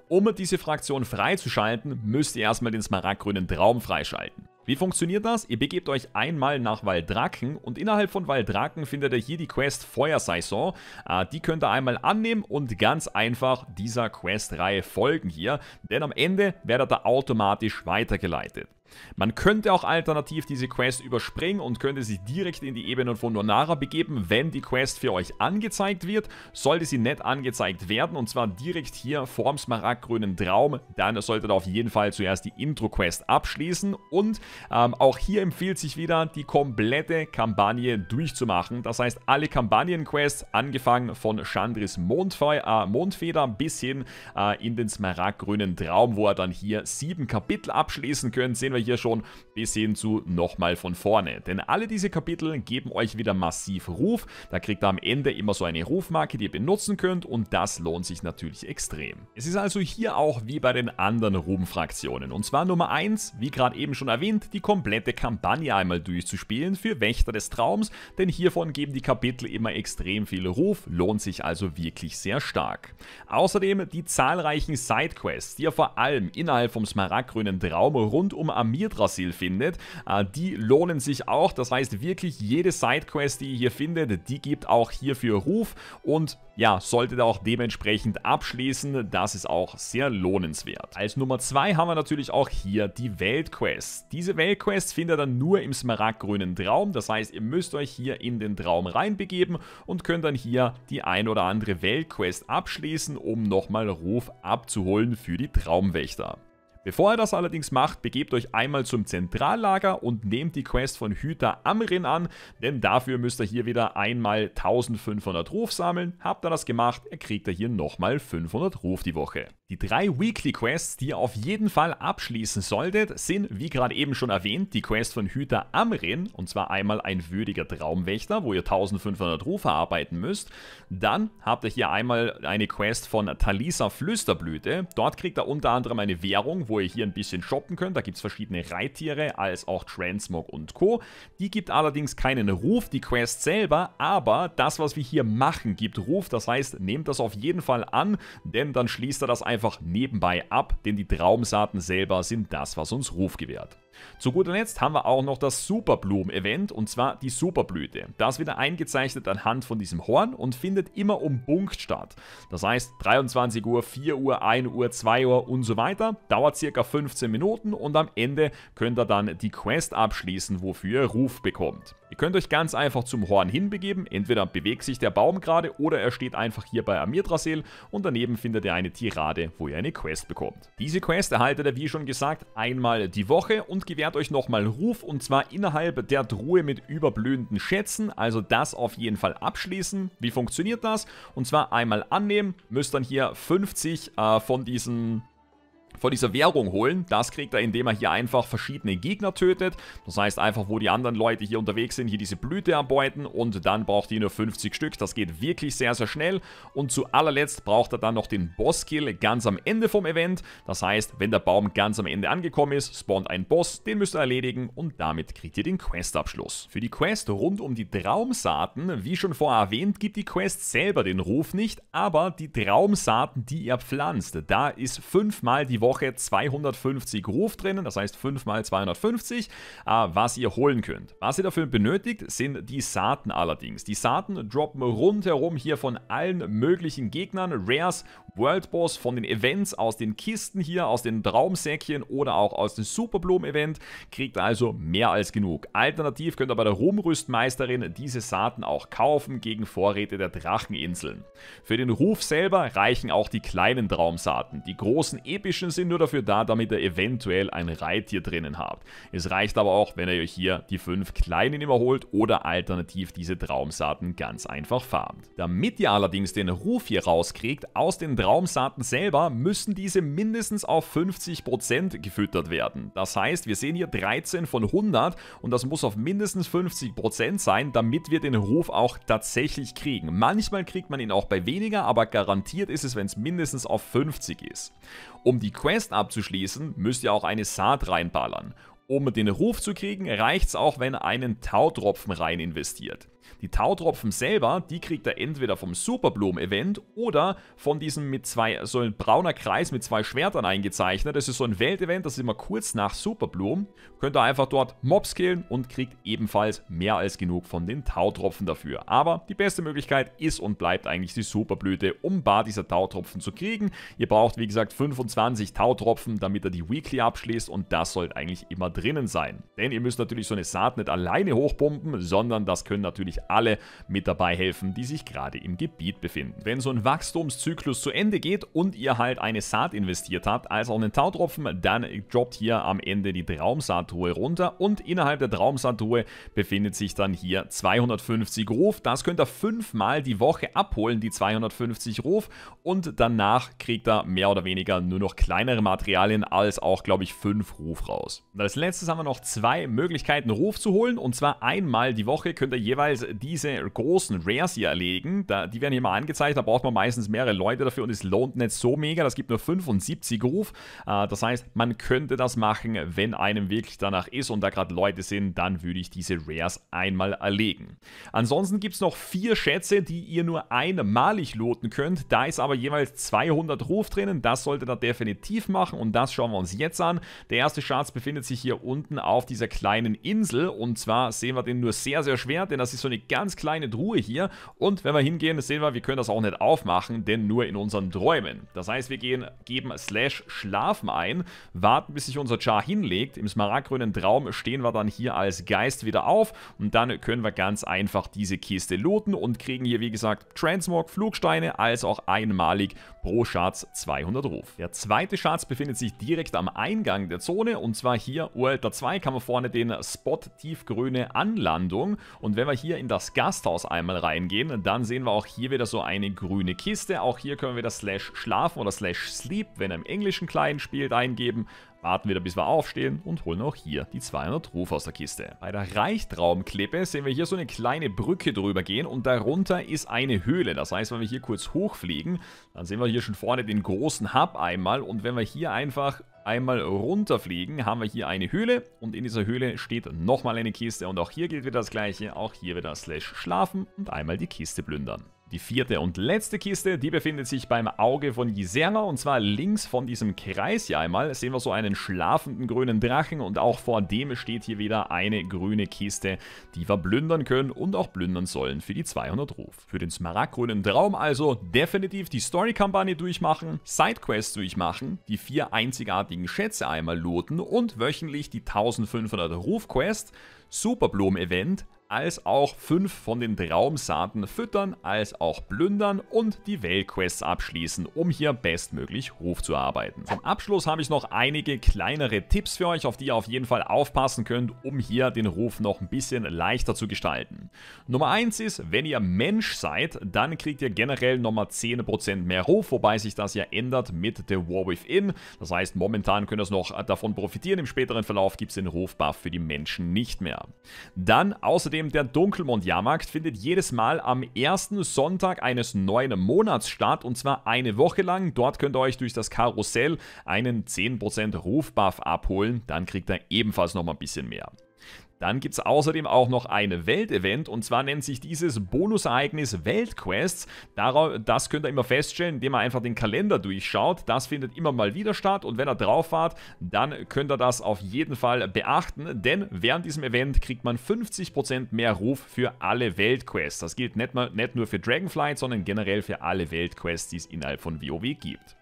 Um diese Fraktion freizuschalten, müsst ihr erstmal den smaragdgrünen Traum freischalten. Wie funktioniert das? Ihr begebt euch einmal nach Waldraken und innerhalb von Waldraken findet ihr hier die Quest Feuersaison. Äh, die könnt ihr einmal annehmen und ganz einfach dieser Questreihe folgen hier, denn am Ende werdet ihr automatisch weitergeleitet. Man könnte auch alternativ diese Quest überspringen und könnte sich direkt in die Ebene von Nonara begeben, wenn die Quest für euch angezeigt wird. Sollte sie nicht angezeigt werden, und zwar direkt hier vorm smaragdgrünen Traum, dann solltet ihr auf jeden Fall zuerst die Intro-Quest abschließen. Und ähm, auch hier empfiehlt sich wieder, die komplette Kampagne durchzumachen. Das heißt, alle Kampagnen-Quests, angefangen von Chandris Mondfe äh, Mondfeder bis hin äh, in den smaragdgrünen Traum, wo ihr dann hier sieben Kapitel abschließen könnt, sehen wir hier schon, bis hin zu nochmal von vorne. Denn alle diese Kapitel geben euch wieder massiv Ruf. Da kriegt ihr am Ende immer so eine Rufmarke, die ihr benutzen könnt und das lohnt sich natürlich extrem. Es ist also hier auch wie bei den anderen Ruhm-Fraktionen. Und zwar Nummer 1, wie gerade eben schon erwähnt, die komplette Kampagne einmal durchzuspielen für Wächter des Traums, denn hiervon geben die Kapitel immer extrem viel Ruf, lohnt sich also wirklich sehr stark. Außerdem die zahlreichen Sidequests, die ihr vor allem innerhalb vom smaragdgrünen Traum rund um Am Yamir-Drasil findet. Äh, die lohnen sich auch, das heißt wirklich jede Sidequest, die ihr hier findet, die gibt auch hierfür Ruf und ja, solltet ihr auch dementsprechend abschließen, das ist auch sehr lohnenswert. Als Nummer 2 haben wir natürlich auch hier die Weltquests. Diese Weltquests findet ihr dann nur im smaragdgrünen Traum, das heißt ihr müsst euch hier in den Traum reinbegeben und könnt dann hier die ein oder andere Weltquest abschließen, um nochmal Ruf abzuholen für die Traumwächter. Bevor ihr das allerdings macht, begebt euch einmal zum Zentrallager und nehmt die Quest von Hüter Amrin an, denn dafür müsst ihr hier wieder einmal 1500 Ruf sammeln. Habt ihr das gemacht, kriegt ihr hier nochmal 500 Ruf die Woche. Die drei Weekly Quests, die ihr auf jeden Fall abschließen solltet, sind, wie gerade eben schon erwähnt, die Quest von Hüter Amrin, und zwar einmal ein würdiger Traumwächter, wo ihr 1500 Rufe arbeiten müsst. Dann habt ihr hier einmal eine Quest von Talisa Flüsterblüte. Dort kriegt ihr unter anderem eine Währung, wo ihr hier ein bisschen shoppen könnt. Da gibt es verschiedene Reittiere, als auch Transmog und Co. Die gibt allerdings keinen Ruf, die Quest selber, aber das, was wir hier machen, gibt Ruf. Das heißt, nehmt das auf jeden Fall an, denn dann schließt ihr das einfach einfach nebenbei ab, denn die Traumsaaten selber sind das, was uns Ruf gewährt. Zu guter Letzt haben wir auch noch das Superblumen-Event und zwar die Superblüte. Das wird eingezeichnet anhand von diesem Horn und findet immer um Punkt statt. Das heißt 23 Uhr, 4 Uhr, 1 Uhr, 2 Uhr und so weiter. Dauert circa 15 Minuten und am Ende könnt ihr dann die Quest abschließen, wofür ihr Ruf bekommt. Ihr könnt euch ganz einfach zum Horn hinbegeben. Entweder bewegt sich der Baum gerade oder er steht einfach hier bei Amirdrasel und daneben findet ihr eine Tirade, wo ihr eine Quest bekommt. Diese Quest erhaltet ihr wie schon gesagt einmal die Woche und und gewährt euch nochmal Ruf und zwar innerhalb der Truhe mit überblühenden Schätzen, also das auf jeden Fall abschließen. Wie funktioniert das? Und zwar einmal annehmen, müsst dann hier 50 äh, von diesen von dieser Währung holen. Das kriegt er, indem er hier einfach verschiedene Gegner tötet. Das heißt einfach, wo die anderen Leute hier unterwegs sind, hier diese Blüte erbeuten und dann braucht ihr nur 50 Stück. Das geht wirklich sehr, sehr schnell. Und zu allerletzt braucht er dann noch den Boss-Kill ganz am Ende vom Event. Das heißt, wenn der Baum ganz am Ende angekommen ist, spawnt ein Boss, den müsst ihr erledigen und damit kriegt ihr den Questabschluss. Für die Quest rund um die Traumsaaten, wie schon vorher erwähnt, gibt die Quest selber den Ruf nicht, aber die Traumsaaten, die ihr pflanzt, da ist fünfmal die Woche Woche 250 drinnen, das heißt 5 x 250, was ihr holen könnt. Was ihr dafür benötigt, sind die Saaten allerdings. Die Saaten droppen rundherum hier von allen möglichen Gegnern, Rares, World Boss, von den Events aus den Kisten hier, aus den Traumsäckchen oder auch aus dem Superblumen-Event, kriegt also mehr als genug. Alternativ könnt ihr bei der Rumrüstmeisterin diese Saaten auch kaufen gegen Vorräte der Dracheninseln. Für den Ruf selber reichen auch die kleinen Traumsaaten. Die großen epischen sind sind nur dafür da, damit ihr eventuell ein Reittier drinnen habt. Es reicht aber auch, wenn ihr euch hier die fünf kleinen immer holt oder alternativ diese Traumsaaten ganz einfach farmt. Damit ihr allerdings den Ruf hier rauskriegt, aus den Traumsaaten selber müssen diese mindestens auf 50% gefüttert werden. Das heißt, wir sehen hier 13 von 100 und das muss auf mindestens 50% sein, damit wir den Ruf auch tatsächlich kriegen. Manchmal kriegt man ihn auch bei weniger, aber garantiert ist es, wenn es mindestens auf 50 ist. Um die Quest abzuschließen, müsst ihr auch eine Saat reinballern. Um den Ruf zu kriegen, reicht's auch, wenn einen Tautropfen rein investiert. Die Tautropfen selber, die kriegt er entweder vom superblumen event oder von diesem mit zwei, so ein brauner Kreis mit zwei Schwertern eingezeichnet. Das ist so ein Weltevent, das ist immer kurz nach Superblumen. Könnt ihr einfach dort Mobs killen und kriegt ebenfalls mehr als genug von den Tautropfen dafür. Aber die beste Möglichkeit ist und bleibt eigentlich die Superblüte, um ein paar dieser Tautropfen zu kriegen. Ihr braucht wie gesagt 25 Tautropfen, damit er die Weekly abschließt und das sollte eigentlich immer drinnen sein. Denn ihr müsst natürlich so eine Saat nicht alleine hochpumpen, sondern das können natürlich alle mit dabei helfen, die sich gerade im Gebiet befinden. Wenn so ein Wachstumszyklus zu Ende geht und ihr halt eine Saat investiert habt, als auch einen Tautropfen, dann droppt hier am Ende die Traumsaatruhe runter und innerhalb der Traumsaatruhe befindet sich dann hier 250 Ruf. Das könnt ihr fünfmal die Woche abholen, die 250 Ruf und danach kriegt er mehr oder weniger nur noch kleinere Materialien als auch, glaube ich, fünf Ruf raus. Und als letztes haben wir noch zwei Möglichkeiten, Ruf zu holen und zwar einmal die Woche könnt ihr jeweils beziehungsweise diese großen Rares hier erlegen. Da, die werden hier mal angezeigt, da braucht man meistens mehrere Leute dafür und es lohnt nicht so mega. Das gibt nur 75 Ruf. Äh, das heißt, man könnte das machen, wenn einem wirklich danach ist und da gerade Leute sind, dann würde ich diese Rares einmal erlegen. Ansonsten gibt es noch vier Schätze, die ihr nur einmalig looten könnt. Da ist aber jeweils 200 Ruf drinnen. Das sollte da definitiv machen und das schauen wir uns jetzt an. Der erste Schatz befindet sich hier unten auf dieser kleinen Insel und zwar sehen wir den nur sehr, sehr schwer, denn das ist so eine ganz kleine Truhe hier. Und wenn wir hingehen, sehen wir, wir können das auch nicht aufmachen, denn nur in unseren Träumen. Das heißt, wir gehen, geben slash schlafen ein, warten, bis sich unser Char hinlegt. Im smaragdgrünen Traum stehen wir dann hier als Geist wieder auf. Und dann können wir ganz einfach diese Kiste looten und kriegen hier, wie gesagt, Transmog, Flugsteine, als auch einmalig pro Schatz 200 Ruf. Der zweite Schatz befindet sich direkt am Eingang der Zone und zwar hier Uralter 2 kann man vorne den Spot tiefgrüne Anlandung und wenn wir hier in das Gasthaus einmal reingehen, dann sehen wir auch hier wieder so eine grüne Kiste. Auch hier können wir das Slash Schlafen oder Slash Sleep, wenn er im englischen kleinen spielt, eingeben. Warten wieder bis wir aufstehen und holen auch hier die 200 Ruf aus der Kiste. Bei der Reichtraumklippe sehen wir hier so eine kleine Brücke drüber gehen und darunter ist eine Höhle. Das heißt, wenn wir hier kurz hochfliegen, dann sehen wir hier schon vorne den großen Hub einmal und wenn wir hier einfach einmal runterfliegen, haben wir hier eine Höhle und in dieser Höhle steht nochmal eine Kiste und auch hier gilt wieder das gleiche, auch hier wieder slash schlafen und einmal die Kiste plündern. Die vierte und letzte Kiste, die befindet sich beim Auge von Ysera und zwar links von diesem Kreis hier einmal sehen wir so einen schlafenden grünen Drachen und auch vor dem steht hier wieder eine grüne Kiste, die wir plündern können und auch plündern sollen für die 200 Ruf. Für den smaragdgrünen Traum also definitiv die Story-Kampagne durchmachen, Sidequests durchmachen, die vier einzigartigen Schätze einmal looten und wöchentlich die 1500 Ruf-Quest, superblumen event als auch fünf von den Traumsaaten füttern, als auch plündern und die Weltquests abschließen, um hier bestmöglich Ruf zu erarbeiten. Zum Abschluss habe ich noch einige kleinere Tipps für euch, auf die ihr auf jeden Fall aufpassen könnt, um hier den Ruf noch ein bisschen leichter zu gestalten. Nummer eins ist, wenn ihr Mensch seid, dann kriegt ihr generell nochmal 10% mehr Ruf, wobei sich das ja ändert mit The War Within. Das heißt, momentan könnt ihr es noch davon profitieren, im späteren Verlauf gibt es den Rufbuff für die Menschen nicht mehr. Dann außerdem Außerdem der Dunkelmond-Jahrmarkt findet jedes Mal am ersten Sonntag eines neuen Monats statt und zwar eine Woche lang. Dort könnt ihr euch durch das Karussell einen 10% Rufbuff abholen, dann kriegt ihr ebenfalls noch mal ein bisschen mehr. Dann gibt es außerdem auch noch ein Weltevent und zwar nennt sich dieses Bonusereignis Weltquests. Das könnt ihr immer feststellen, indem ihr einfach den Kalender durchschaut. Das findet immer mal wieder statt und wenn ihr drauf wart, dann könnt ihr das auf jeden Fall beachten, denn während diesem Event kriegt man 50% mehr Ruf für alle Weltquests. Das gilt nicht, mal, nicht nur für Dragonflight, sondern generell für alle Weltquests, die es innerhalb von WoW gibt.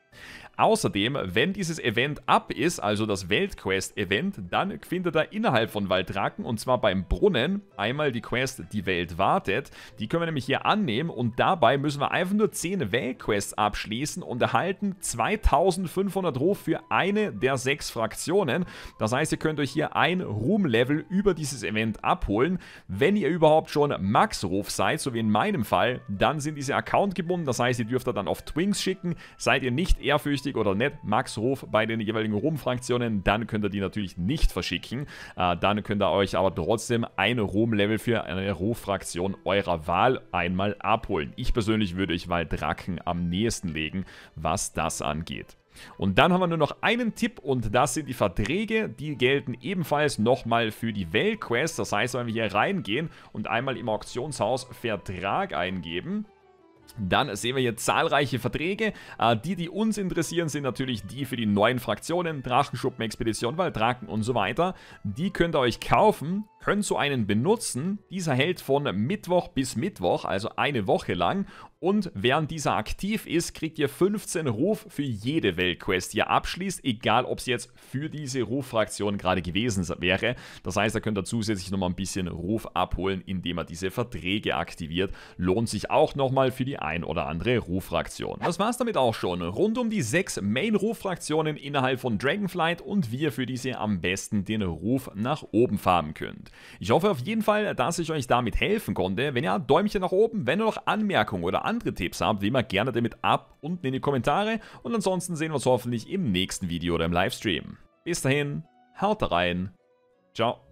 Außerdem, wenn dieses Event ab ist, also das Weltquest-Event, dann findet er innerhalb von Waldraken und zwar beim Brunnen einmal die Quest Die Welt wartet. Die können wir nämlich hier annehmen und dabei müssen wir einfach nur 10 Weltquests abschließen und erhalten 2500 Ruf für eine der sechs Fraktionen. Das heißt, ihr könnt euch hier ein Ruhm-Level über dieses Event abholen. Wenn ihr überhaupt schon Max-Ruf seid, so wie in meinem Fall, dann sind diese Account gebunden. Das heißt, ihr dürft ihr dann auf Twings schicken. Seid ihr nicht ehrfürchtig, richtig oder nicht, Max Ruf bei den jeweiligen Rom-Fraktionen, dann könnt ihr die natürlich nicht verschicken. Äh, dann könnt ihr euch aber trotzdem ein Rom-Level für eine Rom-Fraktion eurer Wahl einmal abholen. Ich persönlich würde ich Val Draken am nächsten legen, was das angeht. Und dann haben wir nur noch einen Tipp und das sind die Verträge. Die gelten ebenfalls nochmal für die Weltquest. Das heißt, wenn wir hier reingehen und einmal im Auktionshaus Vertrag eingeben, dann sehen wir hier zahlreiche Verträge. Äh, die, die uns interessieren, sind natürlich die für die neuen Fraktionen, Drachenschuppen-Expedition, Waldraken und so weiter. Die könnt ihr euch kaufen, könnt so einen benutzen. Dieser hält von Mittwoch bis Mittwoch, also eine Woche lang. Und während dieser aktiv ist, kriegt ihr 15 Ruf für jede Weltquest, die ihr abschließt, egal ob es jetzt für diese Ruffraktion gerade gewesen wäre. Das heißt, da könnt ihr zusätzlich nochmal ein bisschen Ruf abholen, indem ihr diese Verträge aktiviert. Lohnt sich auch nochmal für die ein oder andere Ruffraktion. Das war's damit auch schon. Rund um die sechs Main-Ruffraktionen innerhalb von Dragonflight und wie ihr für diese am besten den Ruf nach oben farben könnt. Ich hoffe auf jeden Fall, dass ich euch damit helfen konnte. Wenn ja, Däumchen nach oben. Wenn ihr noch Anmerkungen oder andere Tipps habt, wie immer gerne damit ab unten in die Kommentare und ansonsten sehen wir uns hoffentlich im nächsten Video oder im Livestream. Bis dahin, haut rein, ciao.